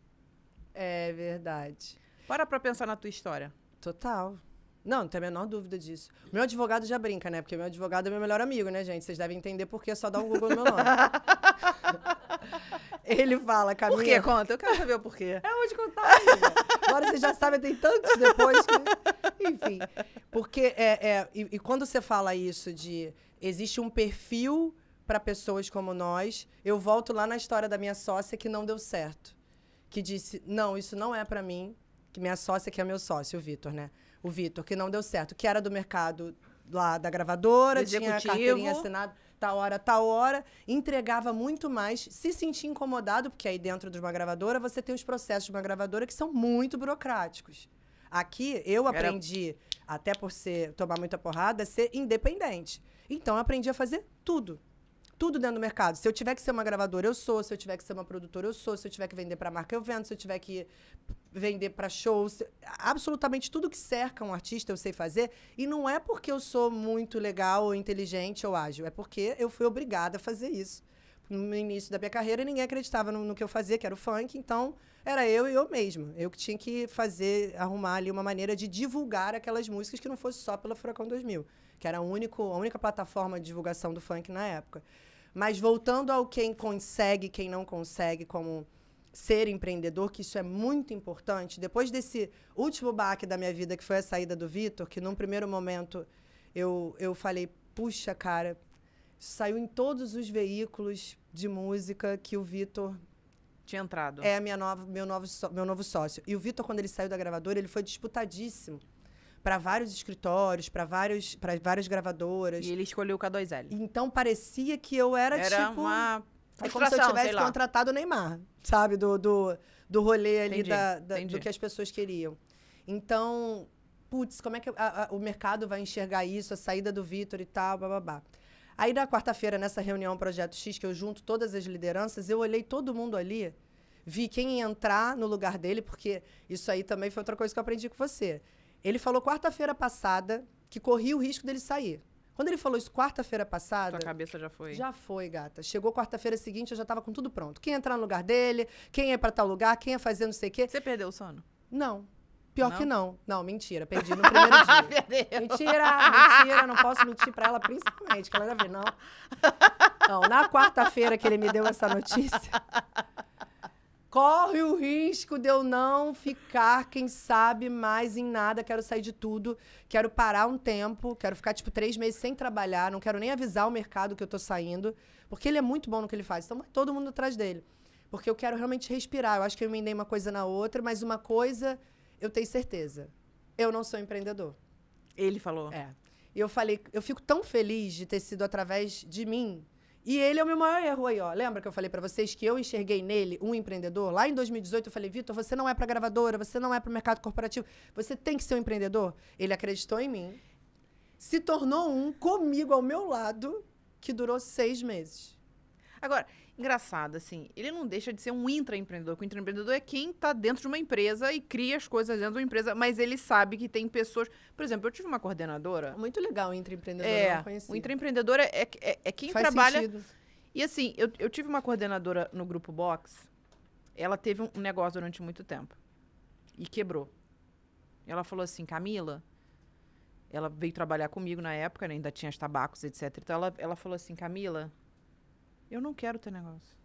É verdade. Para pra pensar na tua história. Total. Não, não tem a menor dúvida disso. Meu advogado já brinca, né? Porque meu advogado é meu melhor amigo, né, gente? Vocês devem entender porque é só dar um Google no meu nome. Ele fala, Camila... Por que? Conta, eu quero saber o porquê. É onde contar, Agora você já sabe, tem tantos depois que... Enfim, porque... É, é e, e quando você fala isso de... Existe um perfil para pessoas como nós. Eu volto lá na história da minha sócia que não deu certo. Que disse: "Não, isso não é para mim". Que minha sócia que é meu sócio, o Vitor, né? O Vitor que não deu certo, que era do mercado lá da gravadora, tinha a carteirinha assinada, tal hora, tal hora, entregava muito mais, se sentia incomodado, porque aí dentro de uma gravadora você tem os processos de uma gravadora que são muito burocráticos. Aqui eu aprendi, era... até por ser tomar muita porrada, ser independente. Então eu aprendi a fazer tudo tudo dentro do mercado. Se eu tiver que ser uma gravadora, eu sou. Se eu tiver que ser uma produtora, eu sou. Se eu tiver que vender para marca, eu vendo. Se eu tiver que vender para shows, absolutamente tudo que cerca um artista eu sei fazer. E não é porque eu sou muito legal, ou inteligente ou ágil, é porque eu fui obrigada a fazer isso. No início da minha carreira, ninguém acreditava no, no que eu fazia, que era o funk, então era eu e eu mesma. Eu que tinha que fazer, arrumar ali uma maneira de divulgar aquelas músicas que não fosse só pela Furacão 2000, que era a, único, a única plataforma de divulgação do funk na época. Mas voltando ao quem consegue, quem não consegue, como ser empreendedor, que isso é muito importante. Depois desse último baque da minha vida, que foi a saída do Vitor, que num primeiro momento eu, eu falei, puxa, cara, saiu em todos os veículos de música que o Vitor tinha entrado. É minha nova, meu, novo, meu novo sócio. E o Vitor, quando ele saiu da gravadora, ele foi disputadíssimo para vários escritórios, para vários, para várias gravadoras. E ele escolheu o K2L. Então parecia que eu era, era tipo uma é como se eu tivesse contratado o Neymar, sabe, do do, do rolê ali entendi, da, da entendi. do que as pessoas queriam. Então, putz, como é que a, a, o mercado vai enxergar isso, a saída do Vitor e tal, babá. Aí na quarta-feira, nessa reunião Projeto X, que eu junto todas as lideranças, eu olhei todo mundo ali, vi quem ia entrar no lugar dele, porque isso aí também foi outra coisa que eu aprendi com você. Ele falou quarta-feira passada que corria o risco dele sair. Quando ele falou isso quarta-feira passada. sua cabeça já foi. Já foi, gata. Chegou quarta-feira seguinte, eu já tava com tudo pronto. Quem ia entrar no lugar dele, quem ia para tal lugar, quem ia fazer não sei o quê. Você perdeu o sono? Não. Pior não? que não. Não, mentira. Perdi no primeiro dia. Perdeu. Mentira, mentira. Não posso mentir pra ela, principalmente, que ela deve, não. Não, na quarta-feira que ele me deu essa notícia, corre o risco de eu não ficar, quem sabe, mais em nada. Quero sair de tudo, quero parar um tempo, quero ficar, tipo, três meses sem trabalhar, não quero nem avisar o mercado que eu tô saindo, porque ele é muito bom no que ele faz. Então, todo mundo atrás dele. Porque eu quero realmente respirar. Eu acho que eu emendei uma coisa na outra, mas uma coisa eu tenho certeza. Eu não sou empreendedor. Ele falou? É. E eu falei, eu fico tão feliz de ter sido através de mim e ele é o meu maior erro aí, ó. Lembra que eu falei para vocês que eu enxerguei nele um empreendedor? Lá em 2018 eu falei, Vitor, você não é para gravadora, você não é para mercado corporativo, você tem que ser um empreendedor. Ele acreditou em mim, se tornou um comigo ao meu lado, que durou seis meses. Agora, engraçado, assim, ele não deixa de ser um intraempreendedor. O intraempreendedor é quem está dentro de uma empresa e cria as coisas dentro de uma empresa, mas ele sabe que tem pessoas. Por exemplo, eu tive uma coordenadora. Muito legal o intraempreendedor, é, não O intraempreendedor é, é, é, é quem Faz trabalha. Sentido. E assim, eu, eu tive uma coordenadora no grupo Box, ela teve um negócio durante muito tempo e quebrou. Ela falou assim, Camila, ela veio trabalhar comigo na época, né, ainda tinha os tabacos, etc. Então ela, ela falou assim, Camila, eu não quero ter negócio.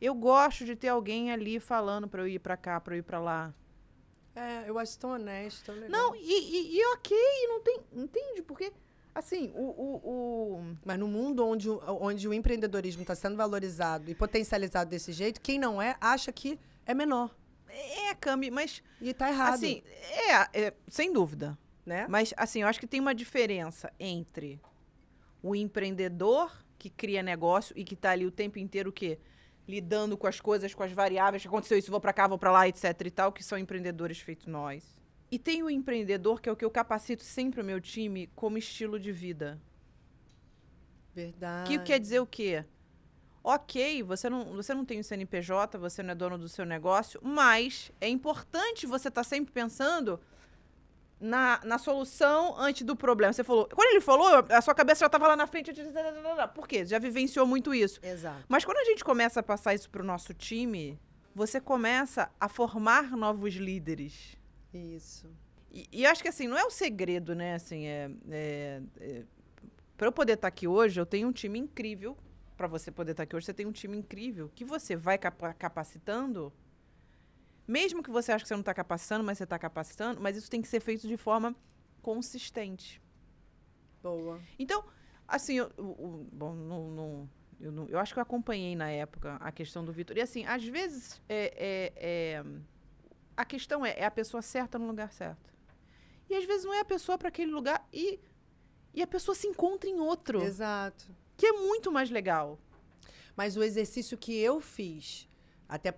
Eu gosto de ter alguém ali falando para eu ir para cá, para eu ir para lá. É, eu acho tão honesto, tão legal. Não, e, e, e ok, não tem. Entende? Porque, assim, o. o, o... Mas no mundo onde, onde o empreendedorismo está sendo valorizado e potencializado desse jeito, quem não é, acha que é menor. É, Cami, mas. E tá errado. Assim, é, é, sem dúvida. Né? Mas, assim, eu acho que tem uma diferença entre o empreendedor que cria negócio e que está ali o tempo inteiro o quê? Lidando com as coisas, com as variáveis, que aconteceu isso, vou para cá, vou para lá, etc e tal, que são empreendedores feitos nós. E tem o empreendedor, que é o que eu capacito sempre o meu time, como estilo de vida. Verdade. Que quer dizer o quê? ok, você não, você não tem o CNPJ, você não é dono do seu negócio, mas é importante você estar tá sempre pensando na, na solução antes do problema. Você falou. Quando ele falou, a sua cabeça já estava lá na frente. por quê? Já vivenciou muito isso. Exato. Mas quando a gente começa a passar isso para o nosso time, você começa a formar novos líderes. Isso. E, e, acho que assim, não é o segredo, né? Assim, é, é, é para eu poder estar tá aqui hoje, eu tenho um time incrível. Para você poder estar tá aqui hoje, você tem um time incrível que você vai capacitando mesmo que você ache que você não está capacitando, mas você está capacitando, mas isso tem que ser feito de forma consistente. Boa. Então, assim, eu, eu, bom, não, não, eu, não, eu, acho que eu acompanhei na época a questão do Vitor. E assim, às vezes é, é, é, a questão é, é a pessoa certa no lugar certo. E às vezes não é a pessoa para aquele lugar e, e a pessoa se encontra em outro. Exato. Que é muito mais legal. Mas o exercício que eu fiz, até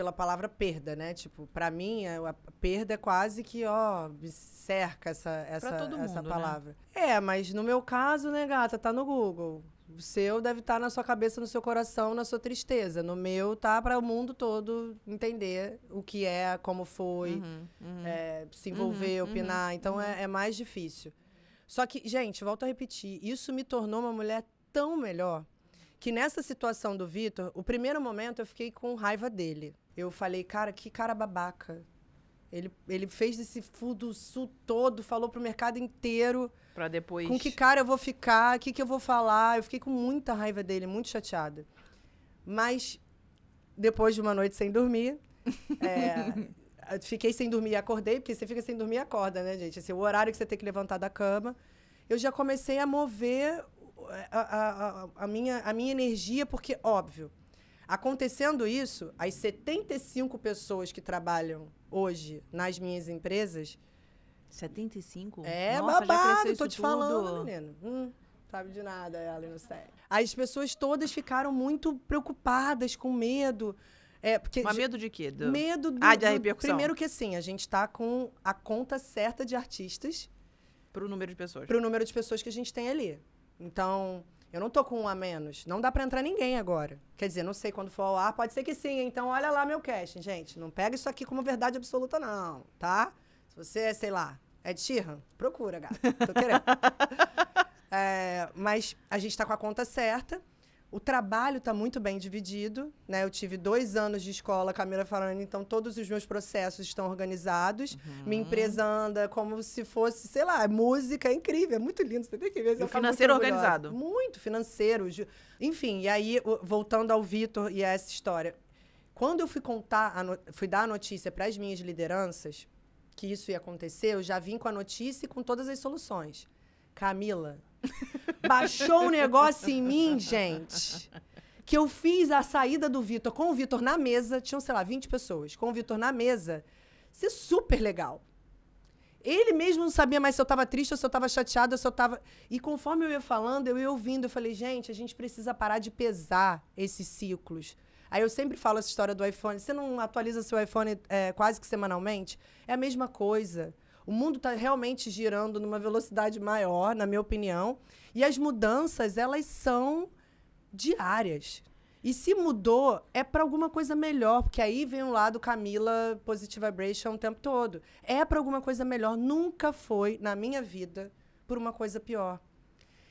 pela palavra perda, né? Tipo, para mim, é a, perda é quase que, ó, me cerca essa, essa, mundo, essa né? palavra. Né? É, mas no meu caso, né, gata, tá no Google. O seu deve estar tá na sua cabeça, no seu coração, na sua tristeza. No meu, tá para o mundo todo entender o que é, como foi, uhum, uhum. É, se envolver, uhum, opinar. Uhum, então é, uhum. é mais difícil. Só que, gente, volto a repetir, isso me tornou uma mulher tão melhor que nessa situação do Vitor, o primeiro momento eu fiquei com raiva dele eu falei, cara, que cara babaca. Ele, ele fez esse sul todo, falou pro mercado inteiro. Pra depois. Com que cara eu vou ficar, o que, que eu vou falar. Eu fiquei com muita raiva dele, muito chateada. Mas depois de uma noite sem dormir, é, fiquei sem dormir e acordei, porque você fica sem dormir e acorda, né, gente? Esse é o horário que você tem que levantar da cama. Eu já comecei a mover a, a, a, a minha, a minha energia, porque, óbvio, Acontecendo isso, as 75 pessoas que trabalham hoje nas minhas empresas. 75? É Nossa, babado, já tô te tudo. falando, menino. Hum, sabe de nada ela, não sei. As pessoas todas ficaram muito preocupadas, com medo. É, porque Mas medo de quê? Do... Medo do, ah, de repercussão. primeiro que sim, a gente está com a conta certa de artistas. Para o número de pessoas. Para o número de pessoas que a gente tem ali. Então, eu não tô com um a menos. Não dá para entrar ninguém agora. Quer dizer, não sei quando for ao ar, pode ser que sim. Então olha lá meu casting, gente. Não pega isso aqui como verdade absoluta, não, tá? Se você, sei lá, é de Sheehan, procura, gata. Tô querendo. é, mas a gente tá com a conta certa. O trabalho está muito bem dividido, né? Eu tive dois anos de escola Camila falando. então todos os meus processos estão organizados. Uhum. Minha empresa anda como se fosse, sei lá, música é incrível, é muito lindo, você tem que ver. O financeiro muito organizado. Muito financeiro. Enfim, e aí, voltando ao Vitor e a essa história. Quando eu fui contar, no... fui dar a notícia para as minhas lideranças que isso ia acontecer, eu já vim com a notícia e com todas as soluções. Camila, Baixou um negócio em mim, gente. Que eu fiz a saída do Vitor com o Vitor na mesa. Tinham, sei lá, 20 pessoas. Com o Vitor na mesa. Isso é super legal. Ele mesmo não sabia mais se eu estava triste, ou se eu estava chateada, se eu estava. E conforme eu ia falando, eu ia ouvindo, eu falei, gente, a gente precisa parar de pesar esses ciclos. Aí eu sempre falo essa história do iPhone. Você não atualiza seu iPhone é, quase que semanalmente? É a mesma coisa. O mundo está realmente girando numa velocidade maior, na minha opinião, e as mudanças elas são diárias. E se mudou, é para alguma coisa melhor, porque aí vem um lado Camila Positive Vibration o tempo todo. É para alguma coisa melhor. Nunca foi, na minha vida, por uma coisa pior.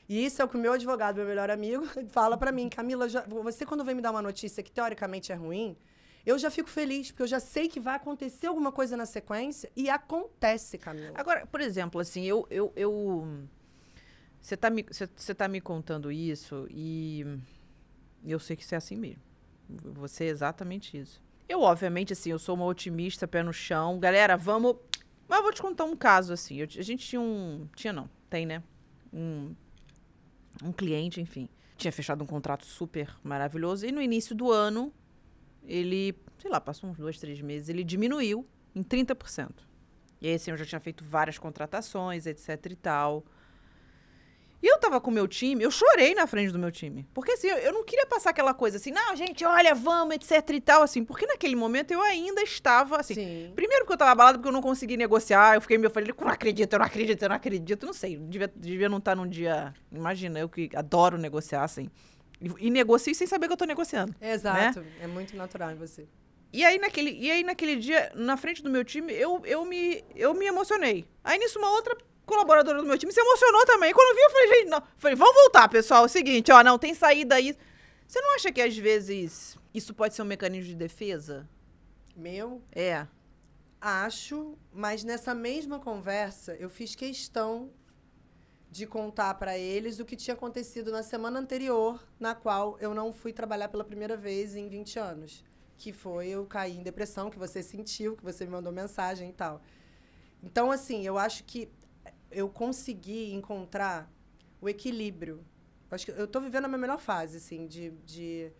E isso é o que o meu advogado, meu melhor amigo, fala para mim. Camila, já, você quando vem me dar uma notícia que teoricamente é ruim, eu já fico feliz, porque eu já sei que vai acontecer alguma coisa na sequência e acontece, Camila. Agora, por exemplo, assim, eu. eu, eu você está me, tá me contando isso e eu sei que você é assim mesmo. Você é exatamente isso. Eu, obviamente, assim, eu sou uma otimista, pé no chão. Galera, vamos. Mas vou te contar um caso, assim. Eu, a gente tinha um. Tinha não, tem, né? Um, um cliente, enfim. Tinha fechado um contrato super maravilhoso. E no início do ano, ele, sei lá, passou uns dois, três meses, ele diminuiu em 30%. E aí, assim, eu já tinha feito várias contratações, etc e tal. E eu tava com o meu time, eu chorei na frente do meu time. Porque assim, eu, eu não queria passar aquela coisa assim, não, gente, olha, vamos, etc e tal, assim. Porque naquele momento eu ainda estava, assim. Sim. Primeiro porque eu tava abalada, porque eu não consegui negociar. Eu fiquei meio, eu falei, eu não acredito, eu não acredito, eu não acredito. Não sei, devia, devia não estar tá num dia. Imagina, eu que adoro negociar, assim. E, e negocio sem saber que eu tô negociando. Né? Exato. Né? É muito natural em você. E aí, naquele, e aí, naquele dia, na frente do meu time, eu, eu, me, eu me emocionei. Aí, nisso, uma outra colaboradora do meu time se emocionou também. E quando eu vi, eu falei, gente, não. Falei, vamos voltar, pessoal. É o seguinte, ó, não, tem saída aí. Você não acha que, às vezes, isso pode ser um mecanismo de defesa? Meu? É. Acho, mas nessa mesma conversa, eu fiz questão de contar para eles o que tinha acontecido na semana anterior, na qual eu não fui trabalhar pela primeira vez em 20 anos, que foi eu caí em depressão, que você sentiu, que você me mandou mensagem e tal. Então, assim, eu acho que eu consegui encontrar o equilíbrio. Eu acho que eu estou vivendo a minha melhor fase, assim, de, de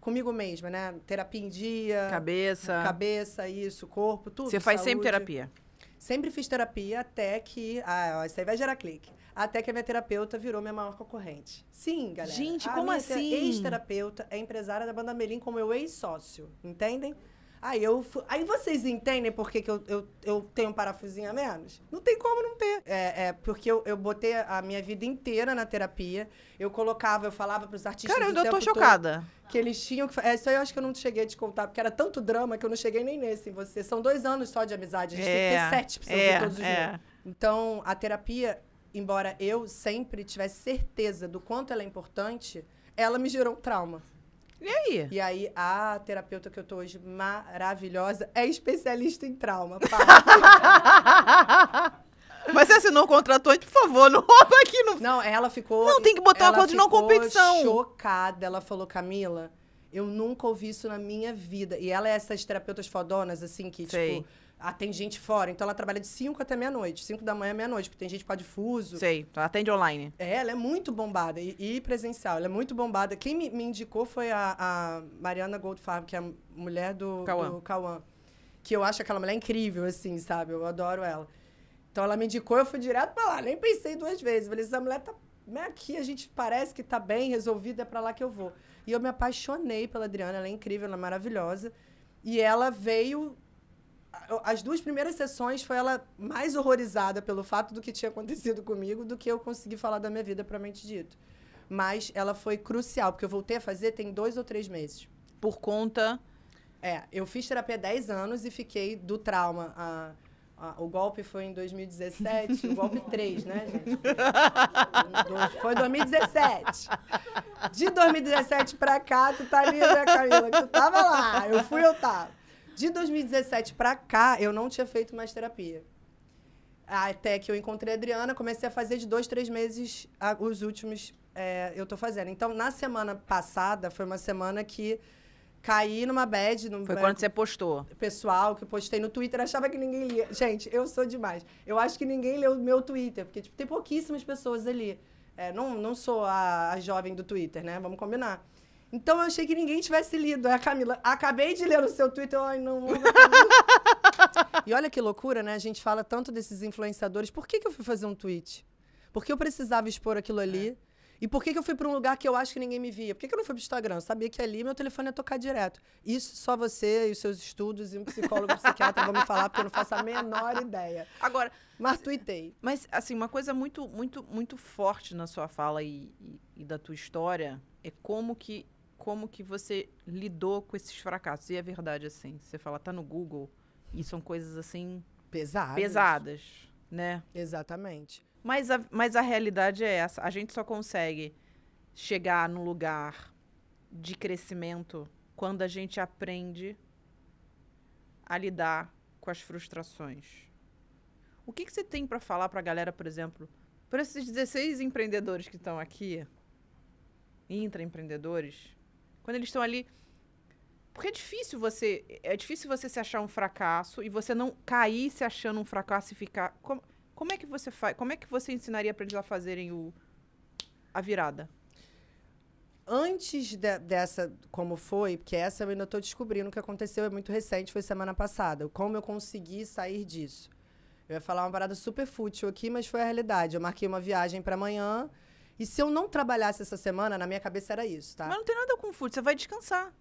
comigo mesma, né? Terapia em dia. Cabeça. Cabeça, isso, corpo, tudo. Você faz saúde. sempre terapia? Sempre fiz terapia até que. Ah, isso aí vai gerar clique. Até que a minha terapeuta virou minha maior concorrente. Sim, galera. Gente, a como minha assim? ex-terapeuta é empresária da Banda Melim como meu ex-sócio, entendem? Aí, eu, aí vocês entendem por que, que eu, eu, eu tenho um parafusinho a menos? Não tem como não ter. É, é porque eu, eu botei a minha vida inteira na terapia. Eu colocava, eu falava pros artistas. Cara, eu tô chocada. que eles tinham que. É, isso aí eu acho que eu não cheguei a te contar, porque era tanto drama que eu não cheguei nem nesse em você. São dois anos só de amizade. A gente é, tem que ter é, sete pra é, todos os é. dias. Então, a terapia embora eu sempre tivesse certeza do quanto ela é importante, ela me gerou um trauma. E aí? E aí, a terapeuta que eu tô hoje, maravilhosa, é especialista em trauma. Mas você assinou o contrato antes por favor, não rouba aqui. Não, não ela ficou... Não, tem que botar o acordo de não competição. chocada. Ela falou, Camila, eu nunca ouvi isso na minha vida. E ela é essas terapeutas fodonas, assim, que, tipo, Sei. tipo atende ah, gente fora. Então ela trabalha de 5 até meia-noite. 5 da manhã, meia-noite, porque tem gente para difuso. Sei, ela atende online. É, ela é muito bombada. E, e presencial, ela é muito bombada. Quem me, me indicou foi a, a, Mariana Goldfarb, que é a mulher do Cauã. do Cauã. Que eu acho aquela mulher incrível, assim, sabe? Eu adoro ela. Então ela me indicou, eu fui direto pra lá. Nem pensei duas vezes. Falei, essa mulher tá né, aqui, a gente parece que tá bem resolvida, é pra lá que eu vou. E eu me apaixonei pela Adriana, ela é incrível, ela é maravilhosa. E ela veio as duas primeiras sessões foi ela mais horrorizada pelo fato do que tinha acontecido comigo do que eu consegui falar da minha vida propriamente dito. Mas ela foi crucial, porque eu voltei a fazer tem dois ou três meses. Por conta. É, eu fiz terapia 10 anos e fiquei do trauma. A, a, o golpe foi em 2017, o golpe 3, né, gente? Foi 2017. De 2017 pra cá, tu tá ali, né, Camila? Tu tava lá. Eu fui, eu tava. De 2017 para cá, eu não tinha feito mais terapia. Até que eu encontrei a Adriana, comecei a fazer de dois, três meses a, os últimos é, eu tô fazendo. Então, na semana passada, foi uma semana que caí numa bad. Num foi quando você postou. Pessoal, que eu postei no Twitter, achava que ninguém lia. Gente, eu sou demais. Eu acho que ninguém leu o meu Twitter, porque tipo, tem pouquíssimas pessoas ali. É, não, não sou a, a jovem do Twitter, né? Vamos combinar. Então eu achei que ninguém tivesse lido. É a Camila, acabei de ler o seu Twitter, ai não. não. e olha que loucura, né? A gente fala tanto desses influenciadores. Por que, que eu fui fazer um tweet? Porque eu precisava expor aquilo ali. É. E por que, que eu fui para um lugar que eu acho que ninguém me via? Por que, que eu não fui para o Instagram? Eu sabia que ali meu telefone ia tocar direto. Isso só você e os seus estudos e um psicólogo, um psiquiatra vão me falar, porque eu não faço a menor ideia. Agora. Mas tuitei. Mas, assim, uma coisa muito, muito, muito forte na sua fala e, e, e da tua história é como que como que você lidou com esses fracassos. E é verdade, assim. Você fala, tá no Google, e são coisas assim. Pesadas. Pesadas, né? Exatamente. Mas a, mas a realidade é essa. A gente só consegue chegar num lugar de crescimento quando a gente aprende a lidar com as frustrações. O que, que você tem para falar para a galera, por exemplo, para esses 16 empreendedores que estão aqui, intraempreendedores, quando eles estão ali. Porque é difícil você. É difícil você se achar um fracasso e você não cair se achando um fracasso e ficar. Como, como é que você faz? Como é que você ensinaria para eles a fazerem o, a virada? Antes de, dessa, como foi, porque essa eu ainda estou descobrindo o que aconteceu, é muito recente, foi semana passada. Como eu consegui sair disso? Eu ia falar uma parada super fútil aqui, mas foi a realidade. Eu marquei uma viagem para amanhã, e se eu não trabalhasse essa semana, na minha cabeça era isso, tá? Mas não tem nada com food, você vai descansar.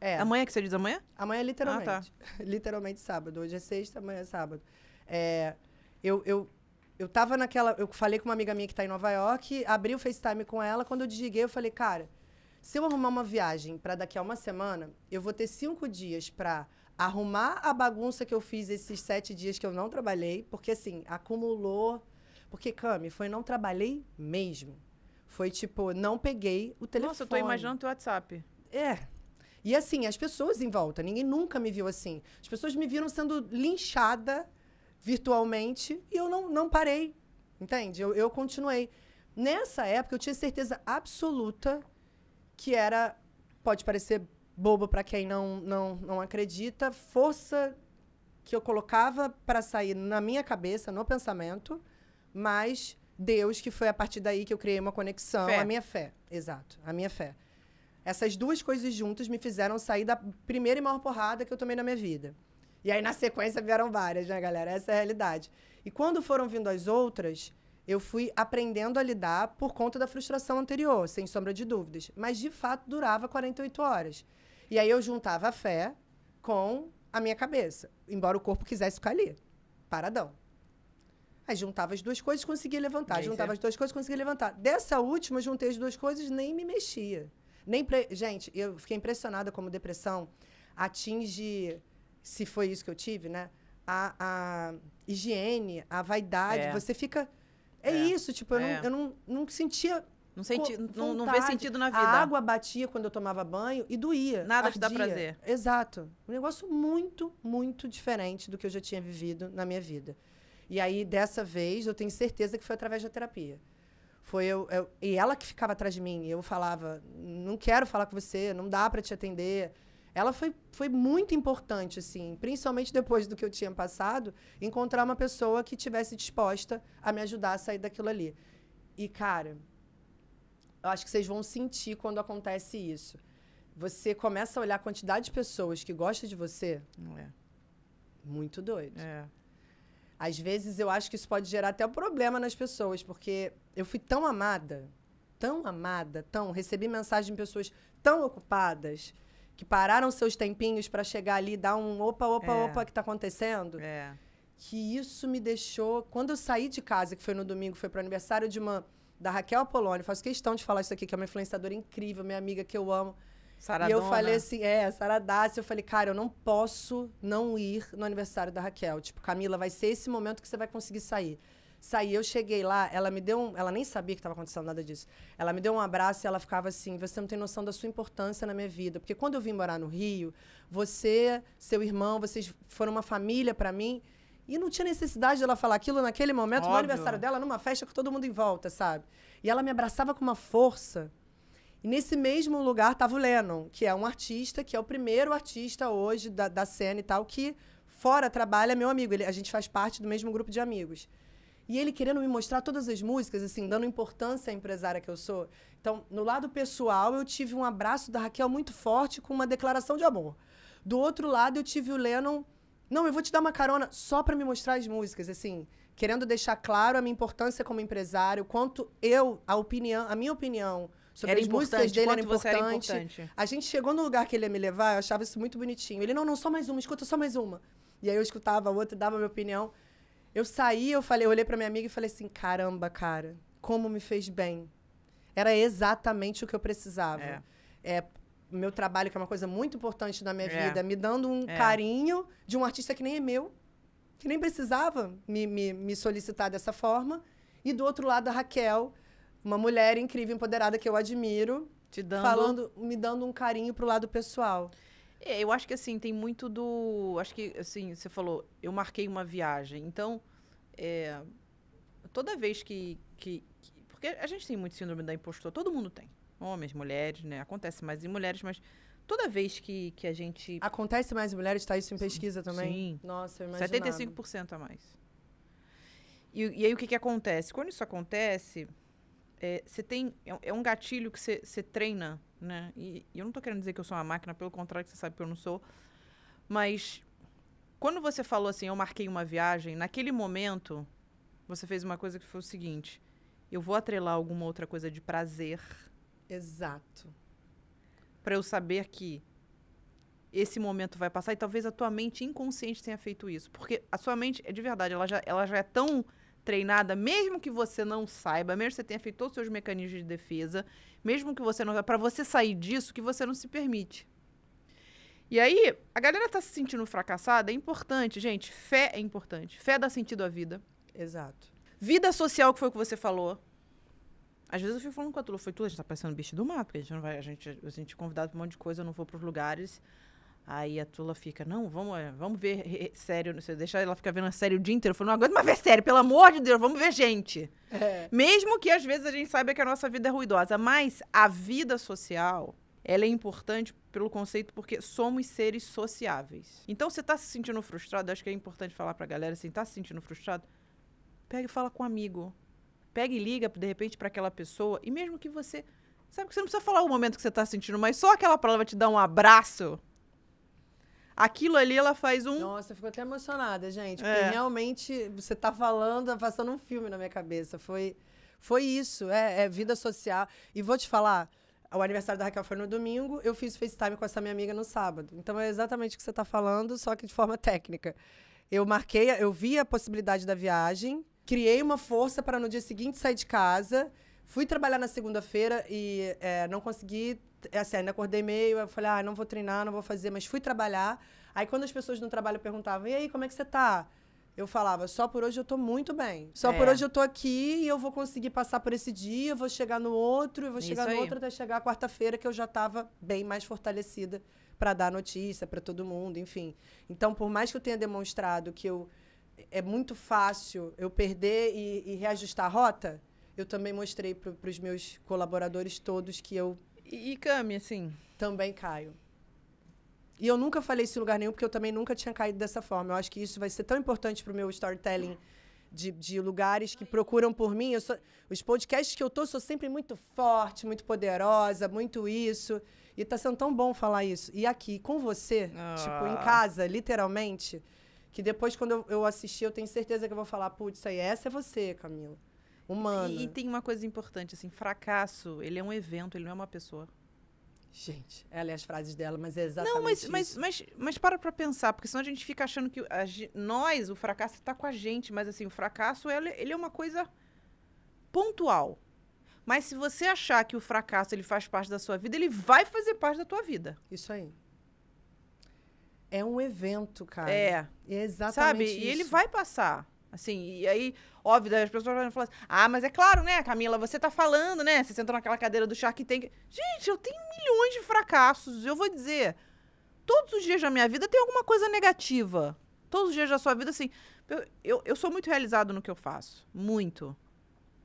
É. Amanhã que você diz amanhã? Amanhã é literalmente. Ah, tá. literalmente sábado. Hoje é sexta, amanhã é sábado. É, eu, eu, eu tava naquela. Eu falei com uma amiga minha que tá em Nova York, abri o FaceTime com ela. Quando eu desliguei, eu falei, cara, se eu arrumar uma viagem para daqui a uma semana, eu vou ter cinco dias para arrumar a bagunça que eu fiz esses sete dias que eu não trabalhei, porque assim, acumulou porque, Cami, foi não trabalhei mesmo. Foi tipo, não peguei o telefone. Nossa, eu tô imaginando o WhatsApp. É. E assim, as pessoas em volta, ninguém nunca me viu assim. As pessoas me viram sendo linchada virtualmente e eu não, não parei. Entende? Eu, eu continuei. Nessa época, eu tinha certeza absoluta que era. Pode parecer bobo para quem não, não, não acredita, força que eu colocava para sair na minha cabeça, no pensamento mas Deus, que foi a partir daí que eu criei uma conexão, fé. a minha fé. Exato, a minha fé. Essas duas coisas juntas me fizeram sair da primeira e maior porrada que eu tomei na minha vida. E aí, na sequência, vieram várias, né, galera? Essa é a realidade. E quando foram vindo as outras, eu fui aprendendo a lidar por conta da frustração anterior, sem sombra de dúvidas. Mas, de fato, durava 48 horas. E aí eu juntava a fé com a minha cabeça, embora o corpo quisesse ficar ali, paradão. Aí juntava as duas coisas, conseguia levantar. juntava é. as duas coisas, conseguia levantar. Dessa última, juntei as duas coisas, nem me mexia. Nem pre... Gente, eu fiquei impressionada como depressão atinge, se foi isso que eu tive, né? A, a higiene, a vaidade. É. Você fica. É, é, isso, tipo, eu, não, é. eu não, não sentia não, senti, não, não vê sentido na vida. A água batia quando eu tomava banho e doía. Nada ardia. te dá prazer. Exato. Um negócio muito, muito diferente do que eu já tinha vivido na minha vida. E aí, dessa vez, eu tenho certeza que foi através da terapia. Foi eu, eu e ela que ficava atrás de mim. Eu falava, não quero falar com você, não dá para te atender. Ela foi, foi muito importante, assim, principalmente depois do que eu tinha passado, encontrar uma pessoa que tivesse disposta a me ajudar a sair daquilo ali. E, cara, eu acho que vocês vão sentir quando acontece isso. Você começa a olhar a quantidade de pessoas que gostam de você. Não é. Muito doido. É. Às vezes eu acho que isso pode gerar até um problema nas pessoas, porque eu fui tão amada, tão amada, tão. Recebi mensagem de pessoas tão ocupadas que pararam seus tempinhos para chegar ali e dar um opa, opa, é. opa, que está acontecendo. É. Que isso me deixou. Quando eu saí de casa, que foi no domingo, foi para aniversário de uma da Raquel Apolônio, faço questão de falar isso aqui, que é uma influenciadora incrível, minha amiga que eu amo. Saradona. E eu falei assim, é, Saradace. Eu falei, cara, eu não posso não ir no aniversário da Raquel. Tipo, Camila, vai ser esse momento que você vai conseguir sair. Saí, eu cheguei lá, ela me deu um, Ela nem sabia que estava acontecendo nada disso. Ela me deu um abraço e ela ficava assim: você não tem noção da sua importância na minha vida. Porque quando eu vim morar no Rio, você, seu irmão, vocês foram uma família para mim. E não tinha necessidade dela falar aquilo naquele momento, Óbvio. no aniversário né? dela, numa festa com todo mundo em volta, sabe? E ela me abraçava com uma força. E nesse mesmo lugar estava o Lennon, que é um artista, que é o primeiro artista hoje da, da cena e tal, que fora trabalha, é meu amigo. Ele, a gente faz parte do mesmo grupo de amigos. E ele querendo me mostrar todas as músicas, assim, dando importância à empresária que eu sou. Então, no lado pessoal, eu tive um abraço da Raquel muito forte com uma declaração de amor. Do outro lado, eu tive o Lennon. Não, eu vou te dar uma carona só para me mostrar as músicas, assim, querendo deixar claro a minha importância como empresário, quanto eu, a opinião, a minha opinião sobre era as músicas dele, era importante. era importante. A gente chegou no lugar que ele ia me levar, eu achava isso muito bonitinho. Ele, não, não, só mais uma, escuta só mais uma. E aí eu escutava a outra, dava a minha opinião. Eu saí, eu falei, eu olhei pra minha amiga e falei assim, caramba, cara, como me fez bem. Era exatamente o que eu precisava. É. é meu trabalho, que é uma coisa muito importante na minha é. vida, me dando um é. carinho de um artista que nem é meu, que nem precisava me, me, me solicitar dessa forma. E do outro lado, a Raquel, uma mulher incrível, empoderada, que eu admiro. Te dando... Falando, me dando um carinho pro lado pessoal. É, eu acho que, assim, tem muito do... Acho que, assim, você falou, eu marquei uma viagem. Então, é, toda vez que, que, que... Porque a gente tem muito síndrome da impostora. Todo mundo tem. Homens, mulheres, né? Acontece mais em mulheres, mas toda vez que, que a gente. Acontece mais em mulheres, está isso em pesquisa também? Sim. Nossa, eu imagino. 75% a mais. E, e aí o que, que acontece? Quando isso acontece, é, você é, tem. É, um gatilho que você treina, né? E, e, eu não tô querendo dizer que eu sou uma máquina, pelo contrário, que você sabe que eu não sou. Mas quando você falou assim, eu marquei uma viagem, naquele momento você fez uma coisa que foi o seguinte: eu vou atrelar alguma outra coisa de prazer. Exato. Para eu saber que esse momento vai passar e talvez a tua mente inconsciente tenha feito isso, porque a sua mente é de verdade, ela já, ela já é tão treinada, mesmo que você não saiba, mesmo que você tenha feito todos os seus mecanismos de defesa, mesmo que você não. para você sair disso, que você não se permite. E aí, a galera tá se sentindo fracassada, é importante, gente. Fé é importante. Fé dá sentido à vida. Exato. Vida social, que foi o que você falou. Às vezes eu fico falando com a Tula, foi tudo. a gente tá parecendo bicho do mato, porque a gente não vai, a gente, a gente é convidado pra um monte de coisa, eu não vou pros lugares. Aí a Tula fica, não, vamos, é, vamos ver sério, não sei, deixar ela ficar vendo a série o dia inteiro. Eu falo, não aguento mais ver sério, pelo amor de Deus, vamos ver gente. É. Mesmo que às vezes a gente saiba que a nossa vida é ruidosa, mas a vida social, ela é importante pelo conceito porque somos seres sociáveis. Então, você tá se sentindo frustrado, acho que é importante falar pra galera, assim, tá se sentindo frustrado? Pega e fala com um amigo. Pega e liga, de repente, para aquela pessoa, e mesmo que você... Sabe que você não precisa falar o momento que você tá sentindo, mas só aquela palavra te dá um abraço Aquilo ali, ela faz um. Nossa, eu fico até emocionada, gente. Porque é. realmente você tá falando, passando um filme na minha cabeça. Foi, foi isso, é, é vida social. E vou te falar. O aniversário da Raquel foi no domingo, eu fiz FaceTime com essa minha amiga no sábado. Então é exatamente o que você está falando, só que de forma técnica. Eu marquei, eu vi a possibilidade da viagem, criei uma força para no dia seguinte sair de casa Fui trabalhar na segunda-feira e é, não consegui. É assim, ainda acordei meio, eu falei, ah, não vou treinar, não vou fazer, mas fui trabalhar. Aí quando as pessoas no trabalho perguntavam, e aí, como é que você tá? Eu falava, só por hoje eu tô muito bem. Só é. por hoje eu tô aqui e eu vou conseguir passar por esse dia, eu vou chegar no outro, eu vou chegar Isso no aí. outro até chegar quarta-feira, que eu já tava bem mais fortalecida para dar notícia para todo mundo, enfim. Então, por mais que eu tenha demonstrado que eu é muito fácil eu perder e, e reajustar a rota, eu também mostrei para os meus colaboradores todos que eu. E, e Cami, assim? Também caio. E eu nunca falei isso em lugar nenhum, porque eu também nunca tinha caído dessa forma. Eu acho que isso vai ser tão importante para o meu storytelling de, de, lugares que procuram por mim. Sou, os podcasts que eu tô, sou sempre muito forte, muito poderosa, muito isso. E tá sendo tão bom falar isso. E aqui, com você, ah. tipo, em ah. casa, literalmente, que depois, quando eu, eu assistir, eu tenho certeza que eu vou falar, putz, aí essa é você, Camila humana. E, e, tem uma coisa importante, assim, fracasso, ele é um evento, ele não é uma pessoa. Gente, ela e as frases dela, mas é exatamente Não, mas, isso. Mas, mas, mas para pra pensar, porque senão a gente fica achando que a, nós, o fracasso está com a gente, mas assim, o fracasso, ele, ele é uma coisa pontual. Mas se você achar que o fracasso ele faz parte da sua vida, ele vai fazer parte da tua vida. Isso aí. É um evento, cara. É. é exatamente Sabe? Isso. E ele vai passar. Assim, e aí, Óbvio, as pessoas vão falar assim, ah, mas é claro, né, Camila, você tá falando, né? Você sentou naquela cadeira do Shark Tank. Gente, eu tenho milhões de fracassos. Eu vou dizer, todos os dias da minha vida tem alguma coisa negativa. Todos os dias da sua vida, assim. Eu, eu, eu sou muito realizado no que eu faço. Muito.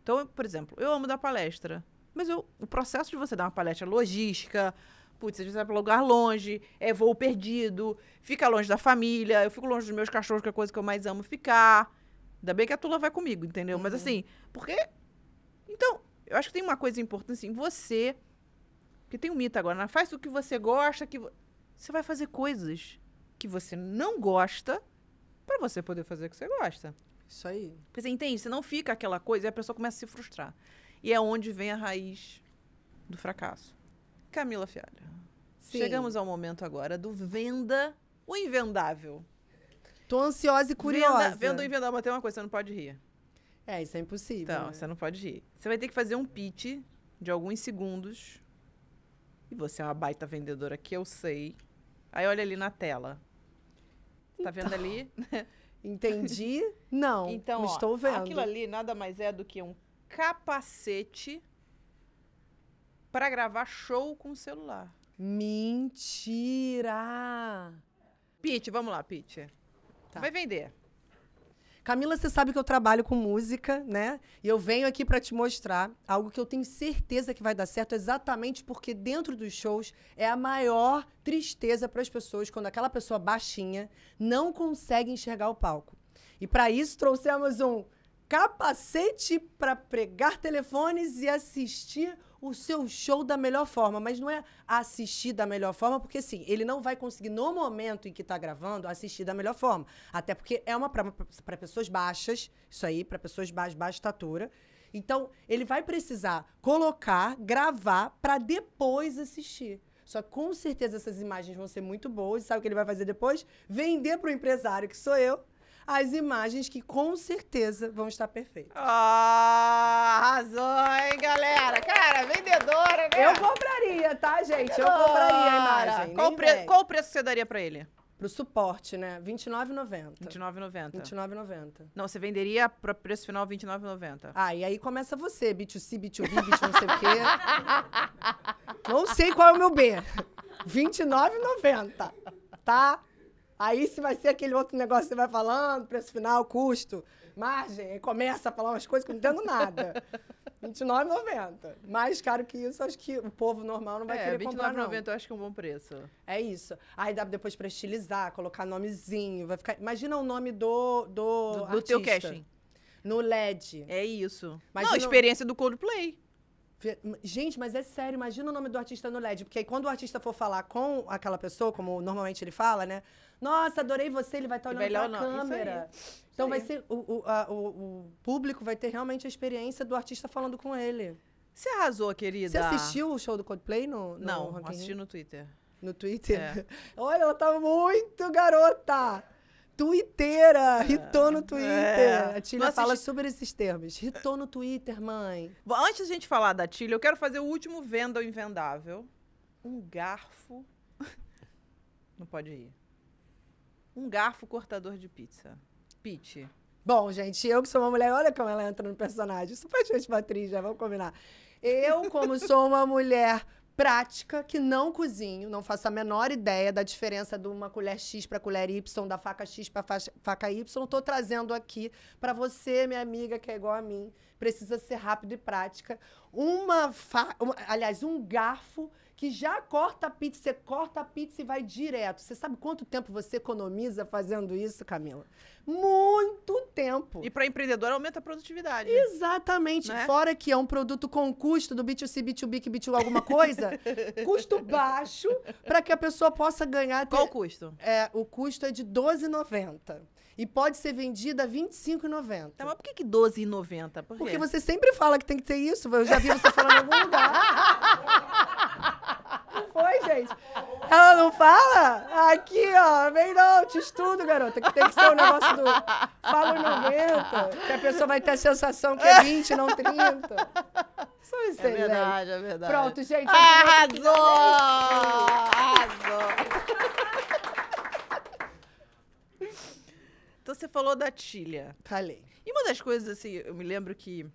Então, por exemplo, eu amo dar palestra. Mas eu, o processo de você dar uma palestra logística, putz, você vai para lugar longe, é voo perdido, fica longe da família, eu fico longe dos meus cachorros, que é a coisa que eu mais amo ficar. Ainda bem que a Tula vai comigo, entendeu? Uhum. Mas assim, porque. Então, eu acho que tem uma coisa importante, assim, você. Porque tem um mito agora, né? faz o que você gosta, que. Você vai fazer coisas que você não gosta para você poder fazer o que você gosta. Isso aí. Porque você entende? Você não fica aquela coisa e a pessoa começa a se frustrar. E é onde vem a raiz do fracasso. Camila Fialho. Sim. Chegamos ao momento agora do venda o invendável. Tô ansiosa e curiosa. Venda, vendo e vendar, mas tem uma coisa, você não pode rir. É, isso é impossível. Então, né? você não pode rir. Você vai ter que fazer um pitch de alguns segundos. E você é uma baita vendedora que eu sei. Aí olha ali na tela. Tá então, vendo ali? Entendi? Não. Então, não ó, estou vendo. Aquilo ali nada mais é do que um capacete para gravar show com o celular. Mentira! Pitch, vamos lá, pitch. Tá. Vai vender. Camila, você sabe que eu trabalho com música, né? E eu venho aqui para te mostrar algo que eu tenho certeza que vai dar certo, exatamente porque dentro dos shows é a maior tristeza para as pessoas quando aquela pessoa baixinha não consegue enxergar o palco. E para isso trouxemos um capacete para pregar telefones e assistir o seu show da melhor forma, mas não é assistir da melhor forma, porque sim, ele não vai conseguir no momento em que está gravando assistir da melhor forma, até porque é uma para pessoas baixas, isso aí, para pessoas de baixa, baixa estatura. Então, ele vai precisar colocar, gravar para depois assistir. Só que com certeza essas imagens vão ser muito boas. Sabe o que ele vai fazer depois? Vender para o empresário, que sou eu, as imagens que com certeza vão estar perfeitas. Ah, arrasou, hein, galera? Cara, vendedora, né? Eu compraria, tá, gente? Eu compraria a imagem. Qual, pre... Qual o preço que você daria pra ele? Pro suporte, né? R$29,90. R$29,90. R$29,90. Não, você venderia pro preço final R$29,90. Ah, e aí começa você, B2C, B2B, B2 não sei o quê. não sei qual é o meu B. R$29,90, tá? Aí se vai ser aquele outro negócio que você vai falando, preço final, custo, margem, começa a falar umas coisas que não entendo nada. R$29,90. Mais caro que isso, acho que o povo normal não vai é, querer comprar, não. R$29,90 eu acho que é um bom preço. É isso. Aí dá depois pra estilizar, colocar nomezinho, vai ficar... Imagina o nome do Do, do, do teu casting. No LED. É isso. Imagina... Não, a experiência do Coldplay. Gente, mas é sério, imagina o nome do artista no LED. Porque aí quando o artista for falar com aquela pessoa, como normalmente ele fala, né? Nossa, adorei você, ele vai estar tá olhando pra não. câmera. Então vai ser. O, o, a, o, o, público vai ter realmente a experiência do artista falando com ele. Você arrasou, querida. Você assistiu o show do Coldplay no. no não, assisti no Twitter. No Twitter? É. Olha, ela tá muito garota! Twittera, ah, Ritou é. no Twitter. É. A Tília Nossa, fala gente... sobre esses termos. Ritou no Twitter, mãe. Bom, antes da gente falar da Tília, eu quero fazer o último venda ou invendável. Um garfo. Não pode ir. Um garfo cortador de pizza. Pete. Bom, gente, eu que sou uma mulher, olha como ela entra no personagem. Super gente matriz, já vamos combinar. Eu, como sou uma mulher prática que não cozinho, não faço a menor ideia da diferença de uma colher X para colher Y, da faca X para faca Y. Estou trazendo aqui para você, minha amiga, que é igual a mim, precisa ser rápido e prática. Uma, fa... uma aliás, um garfo que já corta a pizza, você corta a pizza e vai direto. Você sabe quanto tempo você economiza fazendo isso, Camila? Muito tempo. E para empreendedor aumenta a produtividade. Né? Exatamente. Né? Fora que é um produto com custo do B2C, B2B, que B2 alguma coisa, custo baixo para que a pessoa possa ganhar. Qual o custo? É, o custo é de R$12,90. E pode ser vendida a R$25,90. Tá, mas por que, que Por Porque você sempre fala que tem que ter isso. Eu já vi você falando em algum lugar. foi, gente? Ela não fala? Aqui, ó, vem não, te estudo, garota, que tem que ser o um negócio do Fala 90, que a pessoa vai ter a sensação que é 20, não 30. Só isso é aí, né? verdade, né? é verdade. Pronto, gente. Ah, arrasou! Arrasou! Então você falou da Tília. Falei. E uma das coisas, assim, eu me lembro que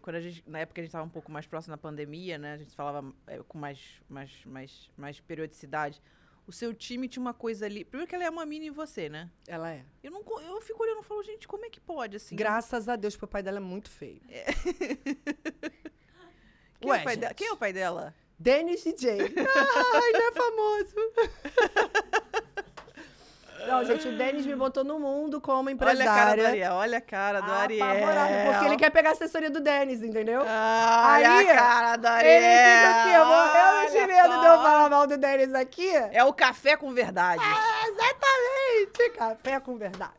quando a gente, na época a gente estava um pouco mais próximo da pandemia, né? A gente falava é, com mais, mais, mais, mais periodicidade. O seu time tinha uma coisa ali. Primeiro que ela é uma mini você, né? Ela é. Eu, não, eu fico olhando e falo, gente, como é que pode, assim? Graças a Deus, o papai dela é muito feio. É. quem, Ué, é o pai dela? quem é o pai dela? Dennis DJ. Ai, ah, ele é famoso. Não, gente, o Denis me botou no mundo como empresária. Olha a cara do Ariel, olha a cara do Ariel. porque ele quer pegar a assessoria do Denis, entendeu? Ah, Aí, olha a cara do Ariel. Ele fica aqui, eu, vou, eu não medo de eu falar mal do Denis aqui. É o café com verdade. É, exatamente, café com verdade.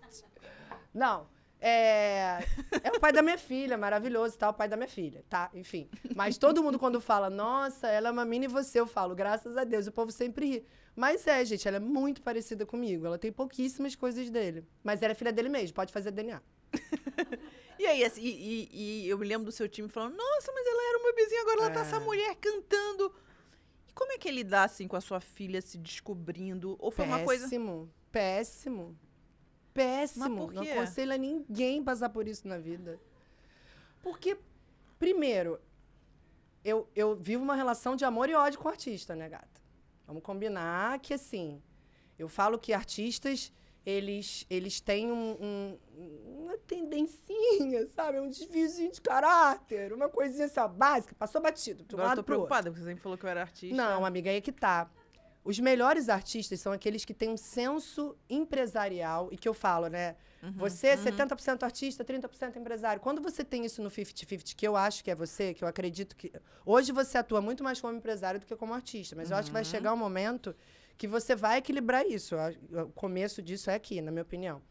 Não, é, é o pai da minha filha, maravilhoso tá? o pai da minha filha, tá? Enfim. Mas todo mundo, quando fala, nossa, ela é uma mini você, eu falo, graças a Deus, o povo sempre ri. Mas é, gente, ela é muito parecida comigo. Ela tem pouquíssimas coisas dele. Mas ela é filha dele mesmo, pode fazer DNA. E aí, assim, e, e, e, eu me lembro do seu time falando, nossa, mas ela era uma bebezinha, agora ela é. tá essa é. mulher cantando. E como é que ele dá, assim, com a sua filha se descobrindo? Ou foi péssimo, uma coisa... Péssimo, péssimo péssimo. Mas por quê? Não aconselho a ninguém passar por isso na vida. Porque, primeiro, eu, eu vivo uma relação de amor e ódio com o artista, né, gata? Vamos combinar que, assim, eu falo que artistas, eles, eles têm um, um, uma tendencinha, sabe? Um desviozinho de caráter, uma coisinha assim, ó, básica, passou batido. Agora eu tô preocupada, porque você sempre falou que eu era artista. Não, amiga, aí é que tá. Os melhores artistas são aqueles que têm um senso empresarial, e que eu falo, né? Uhum, você, é uhum. 70% artista, 30% empresário. Quando você tem isso no 50-50, que eu acho que é você, que eu acredito que. Hoje você atua muito mais como empresário do que como artista, mas uhum. eu acho que vai uhum. chegar um momento que você vai equilibrar isso. O começo disso é aqui, na minha opinião.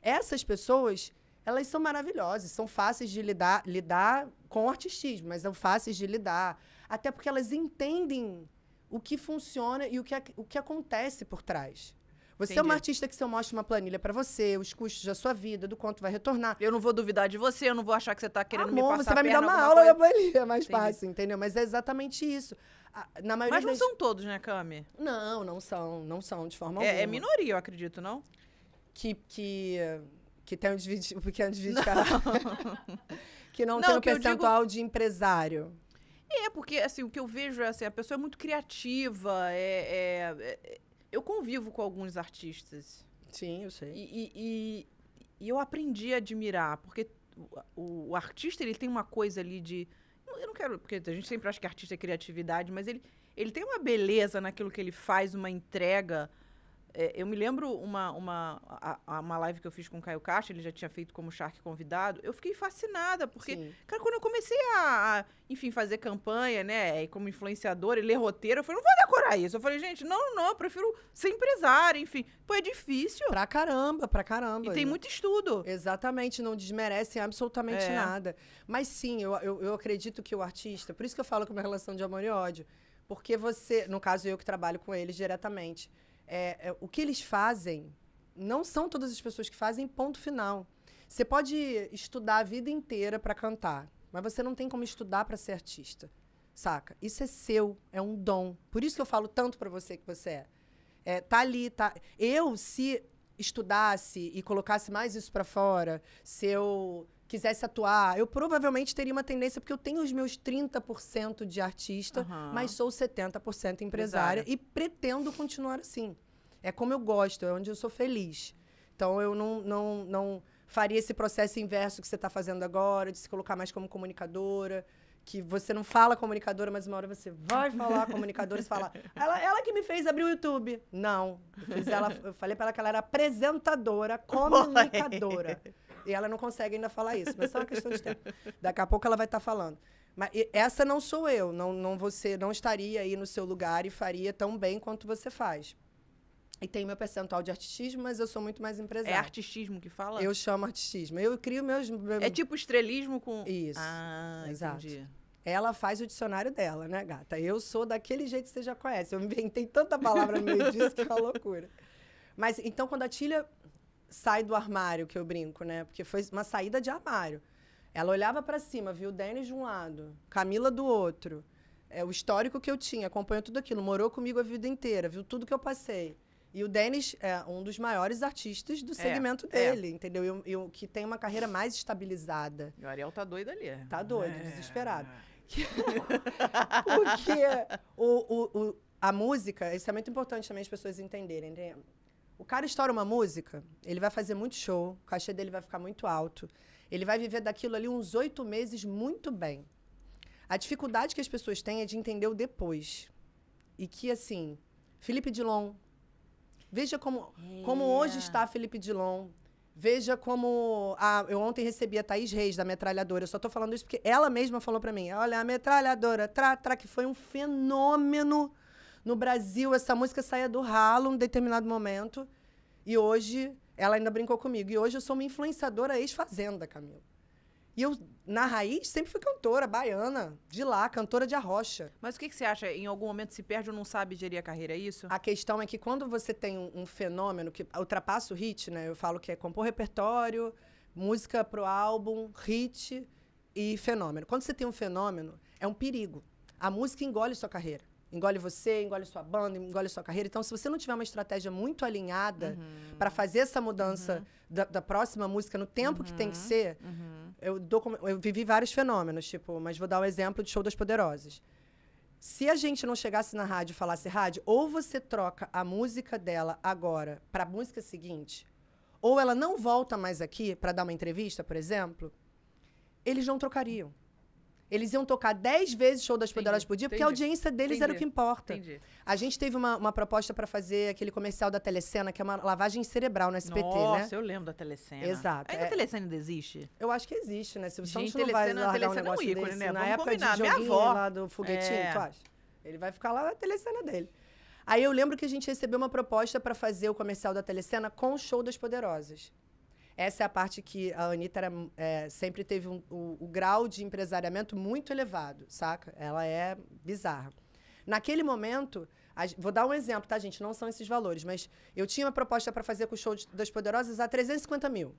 Essas pessoas, elas são maravilhosas, são fáceis de lidar, lidar com o artistismo, mas são fáceis de lidar. Até porque elas entendem o que funciona e o que, o que acontece por trás. Você Entendi. é uma artista que se eu mostro uma planilha para você, os custos da sua vida, do quanto vai retornar. Eu não vou duvidar de você, eu não vou achar que você tá querendo Amor, me passar você vai me dar uma aula coisa. da planilha, é mais Entendi. fácil, entendeu? Mas é exatamente isso. Na maioria Mas não das... são todos, né, Cami? Não, não são, não são de forma é, é alguma. É minoria, eu acredito, não? Que que que tem um, dividido porque pequeno desvio de que não, não tem um percentual digo... de empresário. É, porque assim, o que eu vejo é assim, a pessoa é muito criativa. É, é, é eu convivo com alguns artistas. Sim, eu sei. E, e, e, e eu aprendi a admirar, porque o, o, artista ele tem uma coisa ali de. Eu não quero. Porque a gente sempre acha que artista é criatividade, mas ele, ele tem uma beleza naquilo que ele faz, uma entrega é, eu me lembro uma, uma, a, uma live que eu fiz com o Caio Caixa, ele já tinha feito como Shark convidado. Eu fiquei fascinada, porque, Sim. cara, quando eu comecei a, a, enfim, fazer campanha, né, e como influenciadora e ler roteiro, eu falei, não vou decorar isso. Eu falei, gente, não, não, eu prefiro ser empresário, enfim. Pô, é difícil. Pra caramba, pra caramba. E tem muito estudo. Exatamente, não desmerecem absolutamente é. nada. Mas sim, eu, eu, eu acredito que o artista, por isso que eu falo que é uma relação de amor e ódio. Porque você, no caso eu que trabalho com eles diretamente, é, é, o que eles fazem não são todas as pessoas que fazem ponto final. Você pode estudar a vida inteira para cantar, mas você não tem como estudar para ser artista. Saca? Isso é seu, é um dom. Por isso que eu falo tanto para você que você é. é. Tá ali, tá. Eu se estudasse e colocasse mais isso para fora, se eu quisesse atuar, eu provavelmente teria uma tendência, porque eu tenho os meus 30% de artista, uhum. mas sou 70% empresária e pretendo continuar assim. É como eu gosto, é onde eu sou feliz. Então eu não, não, não faria esse processo inverso que você está fazendo agora, de se colocar mais como comunicadora que você não fala comunicadora, mas uma hora você vai falar comunicadora e fala, ela, ela que me fez abrir o YouTube. Não, eu, ela, eu falei para ela que ela era apresentadora, comunicadora. E ela não consegue ainda falar isso, mas é só uma questão de tempo. Daqui a pouco ela vai estar tá falando. Mas essa não sou eu, não, não você não estaria aí no seu lugar e faria tão bem quanto você faz. E tem meu percentual de artistismo mas eu sou muito mais é empresária. É artismo que fala? Eu chamo artistismo Eu crio meus. É tipo estrelismo com. Isso. Ah, exato. Entendi. Ela faz o dicionário dela, né, gata? Eu sou daquele jeito que você já conhece. Eu inventei tanta palavra no meio disso que é uma loucura. Mas então, quando a Tilha sai do armário, que eu brinco, né? Porque foi uma saída de armário. Ela olhava para cima, viu o Denis de um lado, Camila do outro. É, o histórico que eu tinha, acompanhou tudo aquilo, morou comigo a vida inteira, viu tudo que eu passei. E o Denis é um dos maiores artistas do é, segmento é, dele, é. entendeu? E, e que tem uma carreira mais estabilizada. E o Ariel tá doido ali. Tá doido, é. desesperado. Porque o, o, o, a música, isso é muito importante também as pessoas entenderem, entendeu? Né? O cara estoura uma música, ele vai fazer muito show, o cachê dele vai ficar muito alto. Ele vai viver daquilo ali uns oito meses muito bem. A dificuldade que as pessoas têm é de entender o depois. E que, assim, Felipe Dilon. Veja como, como é. hoje está Felipe Dilon. Veja como. A, ah, eu ontem recebi a Thaís Reis, da metralhadora. Eu só estou falando isso porque ela mesma falou para mim. Olha, a metralhadora, tra, tra, que foi um fenômeno no Brasil, essa música saía do ralo em determinado momento. E hoje, ela ainda brincou comigo. E hoje eu sou uma influenciadora ex-fazenda, Camila. E eu, na raiz, sempre fui cantora, baiana, de lá, cantora de arrocha. Mas o que, que você acha? Em algum momento se perde ou não sabe gerir a carreira, é isso? A questão é que quando você tem um, um fenômeno que ultrapassa o hit, né? Eu falo que é compor repertório, música pro álbum, hit e fenômeno. Quando você tem um fenômeno, é um perigo. A música engole sua carreira. Engole você, engole sua banda, engole sua carreira. Então, se você não tiver uma estratégia muito alinhada uhum. para fazer essa mudança uhum. da, da, próxima música no tempo uhum. que tem que uhum. ser, uhum. eu, dou, eu vivi vários fenômenos, tipo, mas vou dar o um exemplo de Show das Poderosas. Se a gente não chegasse na rádio e falasse, rádio, ou você troca a música dela agora para a música seguinte, ou ela não volta mais aqui para dar uma entrevista, por exemplo, eles não trocariam. Eles iam tocar 10 vezes show das Poderosas por dia, porque entendi. a audiência deles entendi. era o que importa. Entendi. A gente teve uma, uma proposta para fazer aquele comercial da Telecena, que é uma lavagem cerebral no SPT, Nossa, né? Nossa, eu lembro da Telecena. Exato. Ainda é... a Telecena ainda existe? Eu acho que existe, né? Se o Santos não vai largar Telecena é um negócio é um ícone, desse, né? na Vamos época combinar. de joguinho Minha avó. lá do foguetinho, é. tu acha? Ele vai ficar lá na Telecena dele. Aí eu lembro que a gente recebeu uma proposta para fazer o comercial da Telecena com o show das Poderosas. Essa é a parte que a Anitta era, é, sempre teve um, o, o grau de empresariamento muito elevado, saca? Ela é bizarra. Naquele momento, a, vou dar um exemplo, tá, gente? Não são esses valores, mas eu tinha uma proposta para fazer com o show de, das Poderosas a 350 mil.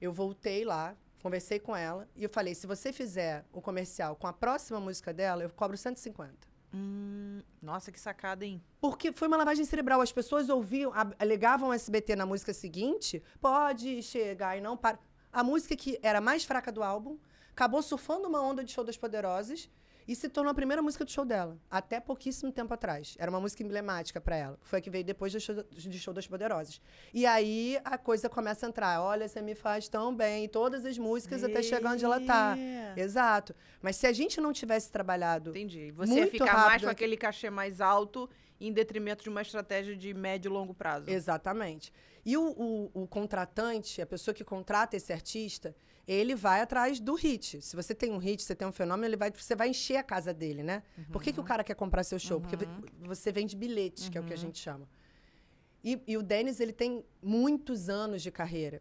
Eu voltei lá, conversei com ela e eu falei: se você fizer o comercial com a próxima música dela, eu cobro 150. Hum, nossa, que sacada, hein? Porque foi uma lavagem cerebral. As pessoas ouviam, alegavam SBT na música seguinte, pode chegar e não para. A música que era mais fraca do álbum acabou surfando uma onda de show das poderosas e se tornou a primeira música do show dela, até pouquíssimo tempo atrás. Era uma música emblemática para ela. Foi a que veio depois do show, do show das Poderosas. E aí a coisa começa a entrar. Olha, você me faz tão bem. todas as músicas até chegar onde ela tá. Exato. Mas se a gente não tivesse trabalhado. Entendi. Você muito ia ficar rápido, mais com aquele cachê mais alto em detrimento de uma estratégia de médio e longo prazo. Exatamente. E o, o, o contratante, a pessoa que contrata esse artista, ele vai atrás do hit. Se você tem um hit, você tem um fenômeno, ele vai, você vai encher a casa dele, né? Uhum. Por que, que o cara quer comprar seu show? Uhum. Porque você vende bilhetes, que é o que a uhum. gente chama. E, e o Denis, ele tem muitos anos de carreira.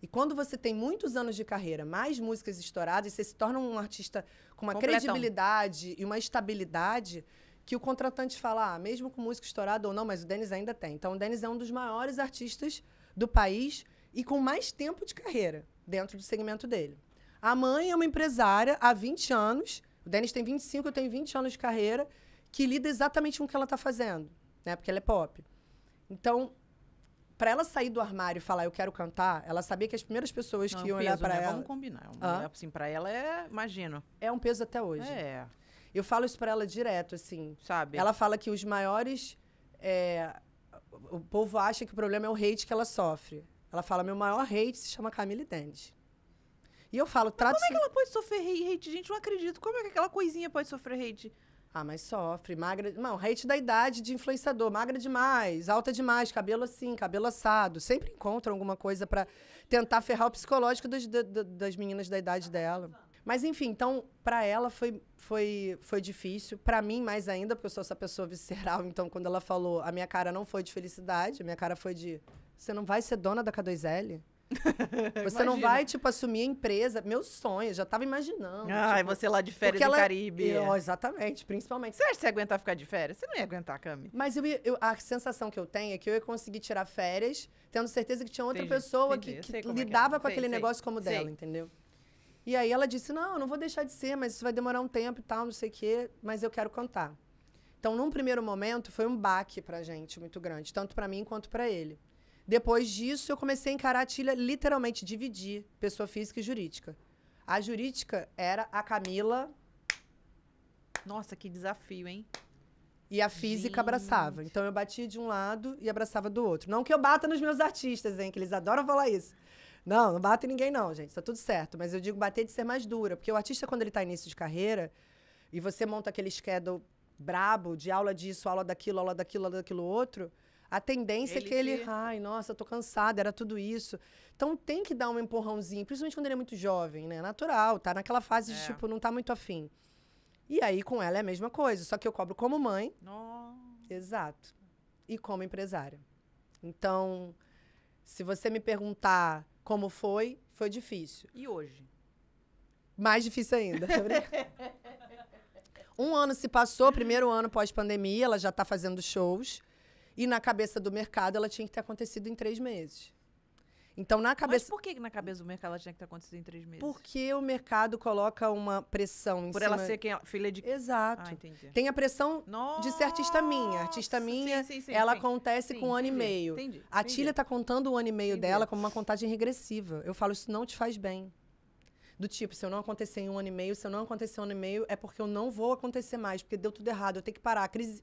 E quando você tem muitos anos de carreira, mais músicas estouradas, você se torna um artista com uma Completão. credibilidade e uma estabilidade que o contratante fala, ah, mesmo com música estourada ou não, mas o Denis ainda tem. Então, o Denis é um dos maiores artistas do país e com mais tempo de carreira dentro do segmento dele. A mãe é uma empresária há 20 anos, o Denis tem 25, eu tenho 20 anos de carreira, que lida exatamente com o que ela está fazendo, né? Porque ela é pop. Então, para ela sair do armário e falar eu quero cantar, ela sabia que as primeiras pessoas não, que é iam peso, olhar para né? ela. Vamos combinar. É um, Assim, para ela é, imagino. É um peso até hoje. É. Eu falo isso para ela direto, assim. Sabe? Ela fala que os maiores. É... O povo acha que o problema é o hate que ela sofre. Ela fala: meu maior hate se chama Camille Dandy. E eu falo, tradu... Como é que ela pode sofrer hate? Gente, não acredito. Como é que aquela coisinha pode sofrer hate? Ah, mas sofre, magra. Não, hate da idade de influenciador, magra demais, alta demais, cabelo assim, cabelo assado. Sempre encontram alguma coisa para tentar ferrar o psicológico dos, do, do, das meninas da idade dela. Mas enfim, então, para ela foi, foi, foi difícil. para mim, mais ainda, porque eu sou essa pessoa visceral. Então, quando ela falou, a minha cara não foi de felicidade, a minha cara foi de você não vai ser dona da K2L? Você não vai, tipo, assumir a empresa. Meu sonho, já tava imaginando. Ah, tipo, você lá de férias no ela... É- Caribe. Eu, é. exatamente, principalmente. Você acha que você ia aguentar ficar de férias? Você não ia aguentar, Cami. Mas eu, eu, a sensação que eu tenho é que eu ia conseguir tirar férias, tendo certeza que tinha outra entendi, pessoa entendi. que, que é lidava é com sei, aquele sei. negócio como sei. dela, entendeu? E aí ela disse: Não, eu não vou deixar de ser, mas isso vai demorar um tempo e tal, não sei o quê, mas eu quero cantar. Então, num primeiro momento, foi um baque pra gente muito grande, tanto para mim quanto para ele. Depois disso, eu comecei a encarar a Tilha literalmente dividir pessoa física e jurídica. A jurídica era a Camila. Nossa, que desafio, hein? E a física Gente. abraçava. Então eu batia de um lado e abraçava do outro. Não que eu bata nos meus artistas, hein? Que eles adoram falar isso. Não, não bate em ninguém, não, gente. Tá tudo certo. Mas eu digo bater de ser mais dura. Porque o artista, quando ele tá início de carreira, e você monta aquele schedule brabo de aula disso, aula daquilo, aula daquilo, aula daquilo outro, a tendência é ele é que ele, ai, nossa, tô cansada, era tudo isso. Então tem que dar um empurrãozinho, principalmente quando ele é muito jovem, né? Natural, tá naquela fase é. de tipo, não tá muito afim. E aí com ela é a mesma coisa, só que eu cobro como mãe. Nossa. Exato. E como empresária. Então, se você me perguntar como foi, foi difícil. E hoje? Mais difícil ainda. Tá um ano se passou, primeiro ano pós-pandemia, ela já tá fazendo shows. E na cabeça do mercado ela tinha que ter acontecido em três meses. Então, na cabeça. Mas por que na cabeça do mercado ela tinha que ter acontecido em três meses? Porque o mercado coloca uma pressão em Por cima... ela ser quem? Filha de. Exato. Ah, entendi. Tem a pressão Nossa. de ser artista minha. Artista minha, sim, sim, sim, ela acontece com um ano e meio. Entendi. A Tília está contando o ano e meio entendi. dela como uma contagem regressiva. Eu falo, isso não te faz bem. Do tipo, se eu não acontecer em um ano e meio, se eu não acontecer em um ano e meio, é porque eu não vou acontecer mais, porque deu tudo errado, eu tenho que parar. A crise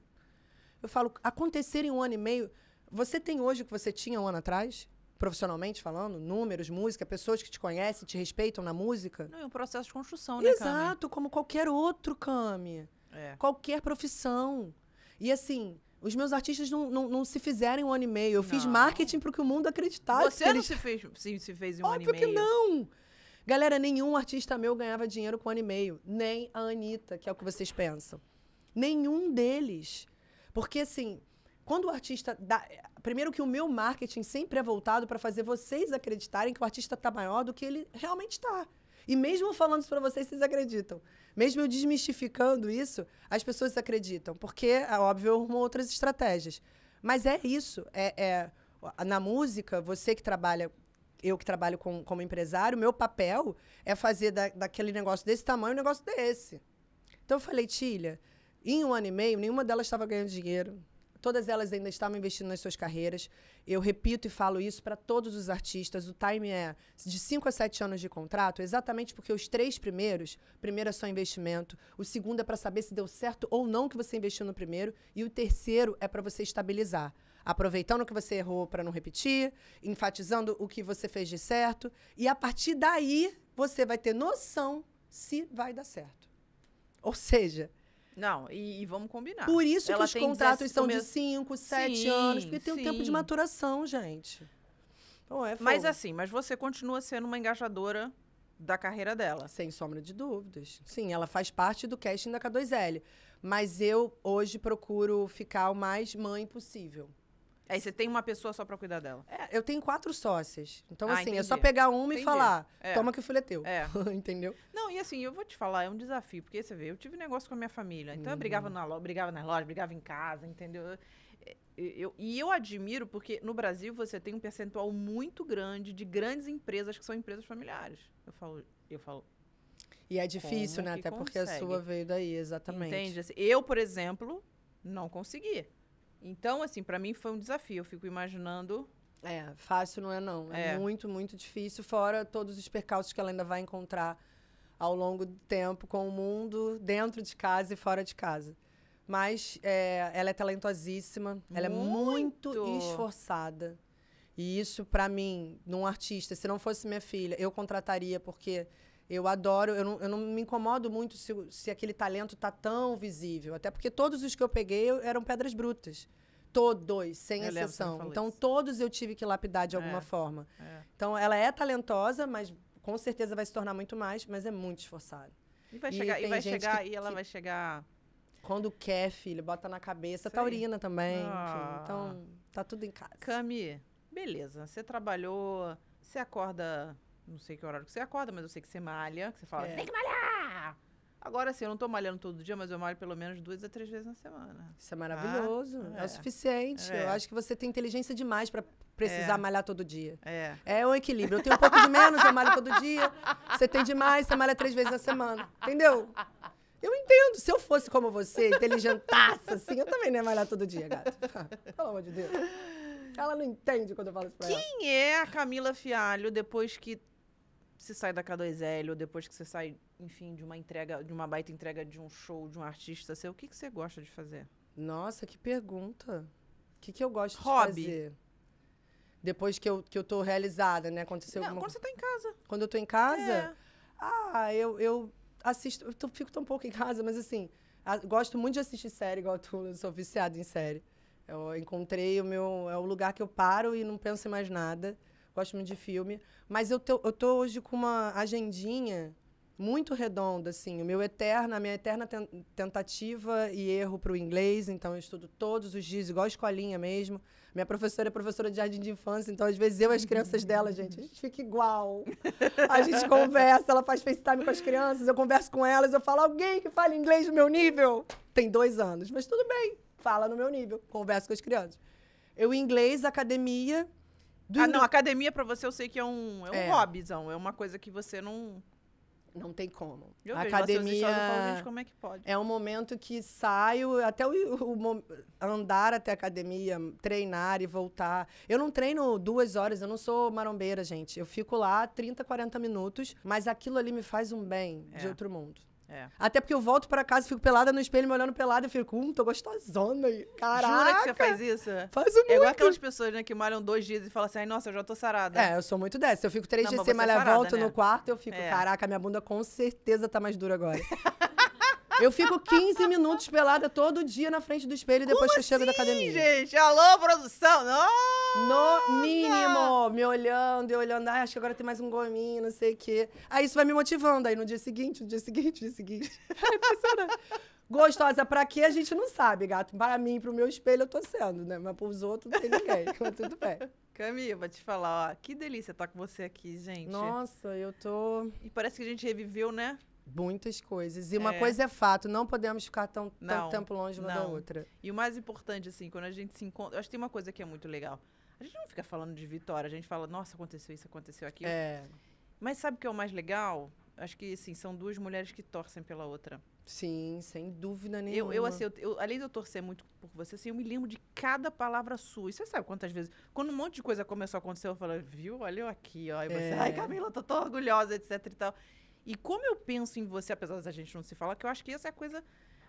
eu falo, acontecer em um ano e meio, você tem hoje o que você tinha um ano atrás? profissionalmente falando, números, música, pessoas que te conhecem, te respeitam na música. Não, é um processo de construção, né, Exato, Cami? como qualquer outro, Cami. É. Qualquer profissão. E assim, os meus artistas não, não, não se fizeram um ano e meio. Eu não. fiz marketing para que o mundo acreditasse. Você eles... se, fez, se, se fez em um Óbvio ano e meio. Óbvio que não. Galera, nenhum artista meu ganhava dinheiro com um ano e meio. Nem a Anitta, que é o que vocês pensam. Nenhum deles. Porque, assim, quando o artista dá. Primeiro, que o meu marketing sempre é voltado para fazer vocês acreditarem que o artista está maior do que ele realmente está. E mesmo falando isso para vocês, vocês acreditam. Mesmo eu desmistificando isso, as pessoas acreditam. Porque, é óbvio, eu arrumo outras estratégias. Mas é isso. É, é, na música, você que trabalha, eu que trabalho com, como empresário, meu papel é fazer da, daquele negócio desse tamanho um negócio desse. Então eu falei, Tilha, em um ano e meio, nenhuma delas estava ganhando dinheiro. Todas elas ainda estavam investindo nas suas carreiras. Eu repito e falo isso para todos os artistas. O time é de 5 a 7 anos de contrato, exatamente porque os três primeiros, primeiro é só investimento, o segundo é para saber se deu certo ou não que você investiu no primeiro, e o terceiro é para você estabilizar. Aproveitando o que você errou para não repetir, enfatizando o que você fez de certo, e a partir daí você vai ter noção se vai dar certo. Ou seja, não, e, e vamos combinar. Por isso Ela que os contratos são de 5, 7 anos, porque tem sim. um tempo de maturação, gente. Então é Mas assim, mas você continua sendo uma engajadora da carreira dela. Sem sombra de dúvidas. Sim, ela faz parte do casting da K2L. Mas eu hoje procuro ficar o mais mãe possível. Aí você tem uma pessoa só pra cuidar dela. É, eu tenho quatro sócias. Então, ah, assim, entendi. é só pegar uma entendi. e falar: é. toma que o filho é teu. É. Entendeu? Não, e assim, eu vou te falar, é um desafio, porque você vê, eu tive negócio com a minha família. Então, eu uhum. brigava na loja, brigava na loja, brigava em casa, entendeu? É, eu, eu, e eu admiro, porque no Brasil você tem um percentual muito grande de grandes empresas que são empresas familiares. Eu falo, eu falo. E é difícil, né? Até consegue? porque a sua veio daí, exatamente. Entende? Assim, eu, por exemplo, não consegui. Então, assim, para mim foi um desafio. Eu fico imaginando. É, fácil não é não. É, é, muito, muito difícil, fora todos os percalços que ela ainda vai encontrar ao longo do tempo com o mundo, dentro de casa e fora de casa. Mas é, ela é talentosíssima, ela é muito. é muito esforçada. E isso, para mim, num artista, se não fosse minha filha, eu contrataria, porque eu adoro, eu não, eu não me incomodo muito se, se aquele talento tá tão visível. Até porque todos os que eu peguei eram pedras brutas. Todos, sem eu exceção. Então, isso. todos eu tive que lapidar de alguma é, forma. É. Então, ela é talentosa, mas com certeza vai se tornar muito mais, mas é muito esforçada. E vai e chegar, e, vai chegar, que, e ela que, vai chegar. Quando quer, filho, bota na cabeça. Sei. Taurina também. Ah. Então, tá tudo em casa. Cami, beleza. Você trabalhou, você acorda não sei que horário que você acorda, mas eu sei que você malha, que você fala, É. tem que malhar! Agora, sim, eu não tô malhando todo dia, mas eu malho pelo menos duas a três vezes na semana. Isso é tá? maravilhoso. Ah, é. é. o é. suficiente. É. Eu acho que você tem inteligência demais pra precisar é. malhar todo dia. É. É um equilíbrio. Eu tenho um pouco de menos, eu malho todo dia. Você tem demais, você malha três vezes na semana. Entendeu? Eu entendo. Se eu fosse como você, inteligentaça, assim, eu também não ia malhar todo dia, gato. Pelo amor de Deus. Ela não entende quando eu falo isso pra ela. Quem é a Camila Fialho depois que você sai da K2L ou depois que você sai, enfim, de uma entrega, de uma baita entrega de um show, de um artista seu, o que, que você gosta de fazer? Nossa, que pergunta. O que, que eu gosto Hobby. de fazer? Depois que eu, que eu tô realizada, né? Aconteceu Não, alguma... quando você tá em casa. Quando eu tô em casa? É. Ah, eu, eu assisto... Eu tô, fico tão pouco em casa, mas assim... A, gosto muito de assistir série, igual tu. Eu sou viciada em série. Eu encontrei o meu... É o lugar que eu paro e não penso em mais nada gosto muito de filme. Mas eu tô, eu tô hoje com uma agendinha muito redonda, assim. O meu eterno, a minha eterna ten tentativa e erro para o inglês. Então, eu estudo todos os dias, igual a escolinha mesmo. Minha professora é professora de jardim de infância, então, às vezes, eu e as crianças dela, gente, a gente fica igual. A gente conversa, ela faz FaceTime com as crianças, eu converso com elas, eu falo, alguém que fale inglês no meu nível? Tem dois anos, mas tudo bem, fala no meu nível, converso com as crianças. Eu, inglês, academia, do ah, não, academia para você eu sei que é um, é um é. hobbyzão, é uma coisa que você não. Não tem como. Eu a academia falo, como é que pode? É um momento que saio até o, o, andar até a academia, treinar e voltar. Eu não treino duas horas, eu não sou marombeira, gente. Eu fico lá 30, 40 minutos, mas aquilo ali me faz um bem é. de outro mundo. É. Até porque eu volto para casa, fico pelada no espelho, me olhando pelada, eu fico, hum, tô gostosona. Caraca. Jura que você faz isso? Faz muito. É igual aquelas pessoas, né, que malham dois dias e falam assim, ai, nossa, eu já tô sarada. É, eu sou muito dessa. Eu fico três não, dias sem é malhar, sarada, volto né? no quarto, eu fico, é. caraca, minha bunda com certeza tá mais dura agora. Eu fico 15 minutos pelada todo dia na frente do espelho depois Como que eu chego assim, da academia. gente? Alô, produção! Nossa! No mínimo, me olhando e olhando. Ah, acho que agora tem mais um gominho, não sei o quê. Aí isso vai me motivando. Aí no dia seguinte, no dia seguinte, no dia seguinte. É Gostosa pra quê? A gente não sabe, gato. Para mim, pro meu espelho, eu tô sendo, né? Mas pros outros não tem ninguém. Mas tudo bem. Camila, vou te falar, ó, que delícia estar tá com você aqui, gente. Nossa, eu tô. E parece que a gente reviveu, né? Muitas coisas. E uma é. coisa é fato, não podemos ficar tão, não, tanto tempo longe uma não. da outra. E o mais importante, assim, quando a gente se encontra. Eu acho que tem uma coisa que é muito legal. A gente não fica falando de vitória, a gente fala, nossa, aconteceu isso, aconteceu aquilo. É. Mas sabe o que é o mais legal? Acho que, assim, são duas mulheres que torcem pela outra. Sim, sem dúvida nenhuma. Eu, eu, assim, eu, eu, além de eu torcer muito por você, assim, eu me lembro de cada palavra sua. E você sabe quantas vezes? Quando um monte de coisa começou a acontecer, eu falei, viu? Olha eu aqui, ó. E você, é. ai, Camila, tô tão orgulhosa, etc e tal. E como eu penso em você, apesar da gente não se falar, que eu acho que essa é a coisa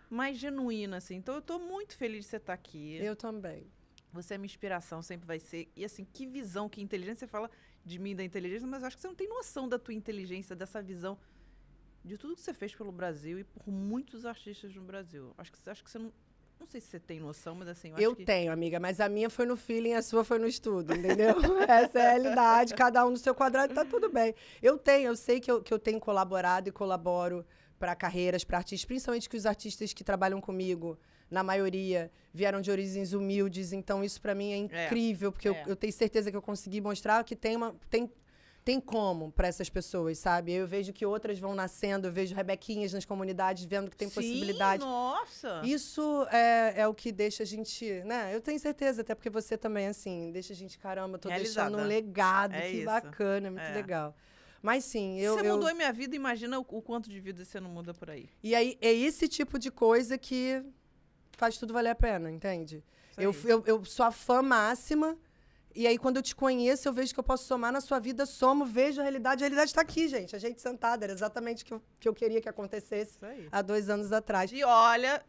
mais genuína, assim. Então eu tô muito feliz de você estar tá aqui. Eu também. Você é minha inspiração, sempre vai ser. E assim, que visão, que inteligência. Você fala de mim, da inteligência, mas eu acho que você não tem noção da tua inteligência, dessa visão de tudo que você fez pelo Brasil e por muitos artistas no Brasil. Acho que, acho que você não, não sei se você tem noção, mas assim. Eu, eu que... tenho, amiga, mas a minha foi no feeling, a sua foi no estudo, entendeu? Essa é a realidade, cada um no seu quadrado, tá tudo bem. Eu tenho, eu sei que eu, que eu tenho colaborado e colaboro para carreiras, para artistas, principalmente que os artistas que trabalham comigo, na maioria, vieram de origens humildes. Então, isso para mim é, é incrível, é, porque é. Eu, eu, tenho certeza que eu consegui mostrar que tem, uma, tem tem como para essas pessoas, sabe? Eu vejo que outras vão nascendo, eu vejo rebequinhas nas comunidades, vendo que tem Sim, possibilidade. Nossa! Isso é, é o que deixa a gente, né? Eu tenho certeza, até porque você também, assim, deixa a gente, caramba, tô Realizada. deixando um legado, é que isso. bacana, é muito é. legal. Mas sim, eu. Você mudou eu... a minha vida, imagina o, o, quanto de vida você não muda por aí. E aí é esse tipo de coisa que faz tudo valer a pena, entende? Eu, eu, eu, sou a fã máxima e aí, quando eu te conheço, eu vejo que eu posso somar na sua vida, somo, vejo a realidade. A realidade está aqui, gente. A gente sentada. Era exatamente o que eu, que eu queria que acontecesse há dois anos atrás. E olha,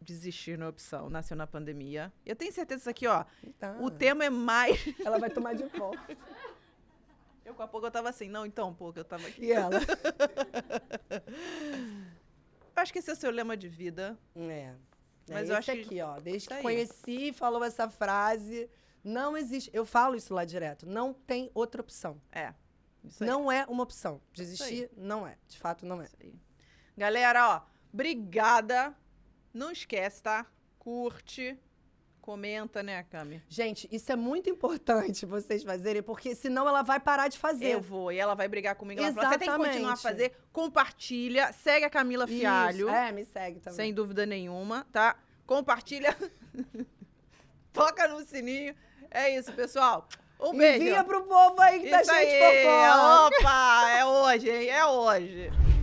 desistir na é opção, nasceu na pandemia. Eu tenho certeza aqui, ó. Então. O tema é mais. Ela vai tomar de volta. Eu com a pouco eu tava assim, não, então, pouco eu tava aqui. E ela? eu acho que esse é o seu lema de vida. É. Mas é eu acho que aqui, ó, desde tá que aí. conheci, falou essa frase, não existe. Eu falo isso lá direto. Não tem outra opção. É. Não é uma opção. Desistir é não é. De fato, não é. Galera, ó, obrigada. Não esquece, tá? Curte. Comenta, né, Cami? Gente, isso é muito importante vocês fazerem, porque senão ela vai parar de fazer. Eu vou, e ela vai brigar comigo. Ela Exatamente. Fala, você tem que continuar a fazer, compartilha, segue a Camila Fialho. Isso, é, me segue também. Sem dúvida nenhuma, tá? Compartilha, toca no sininho. É isso, pessoal. Um beijo. Envia pro povo aí que tá isso tá cheio de fofoca. Opa, é hoje, hein? É hoje.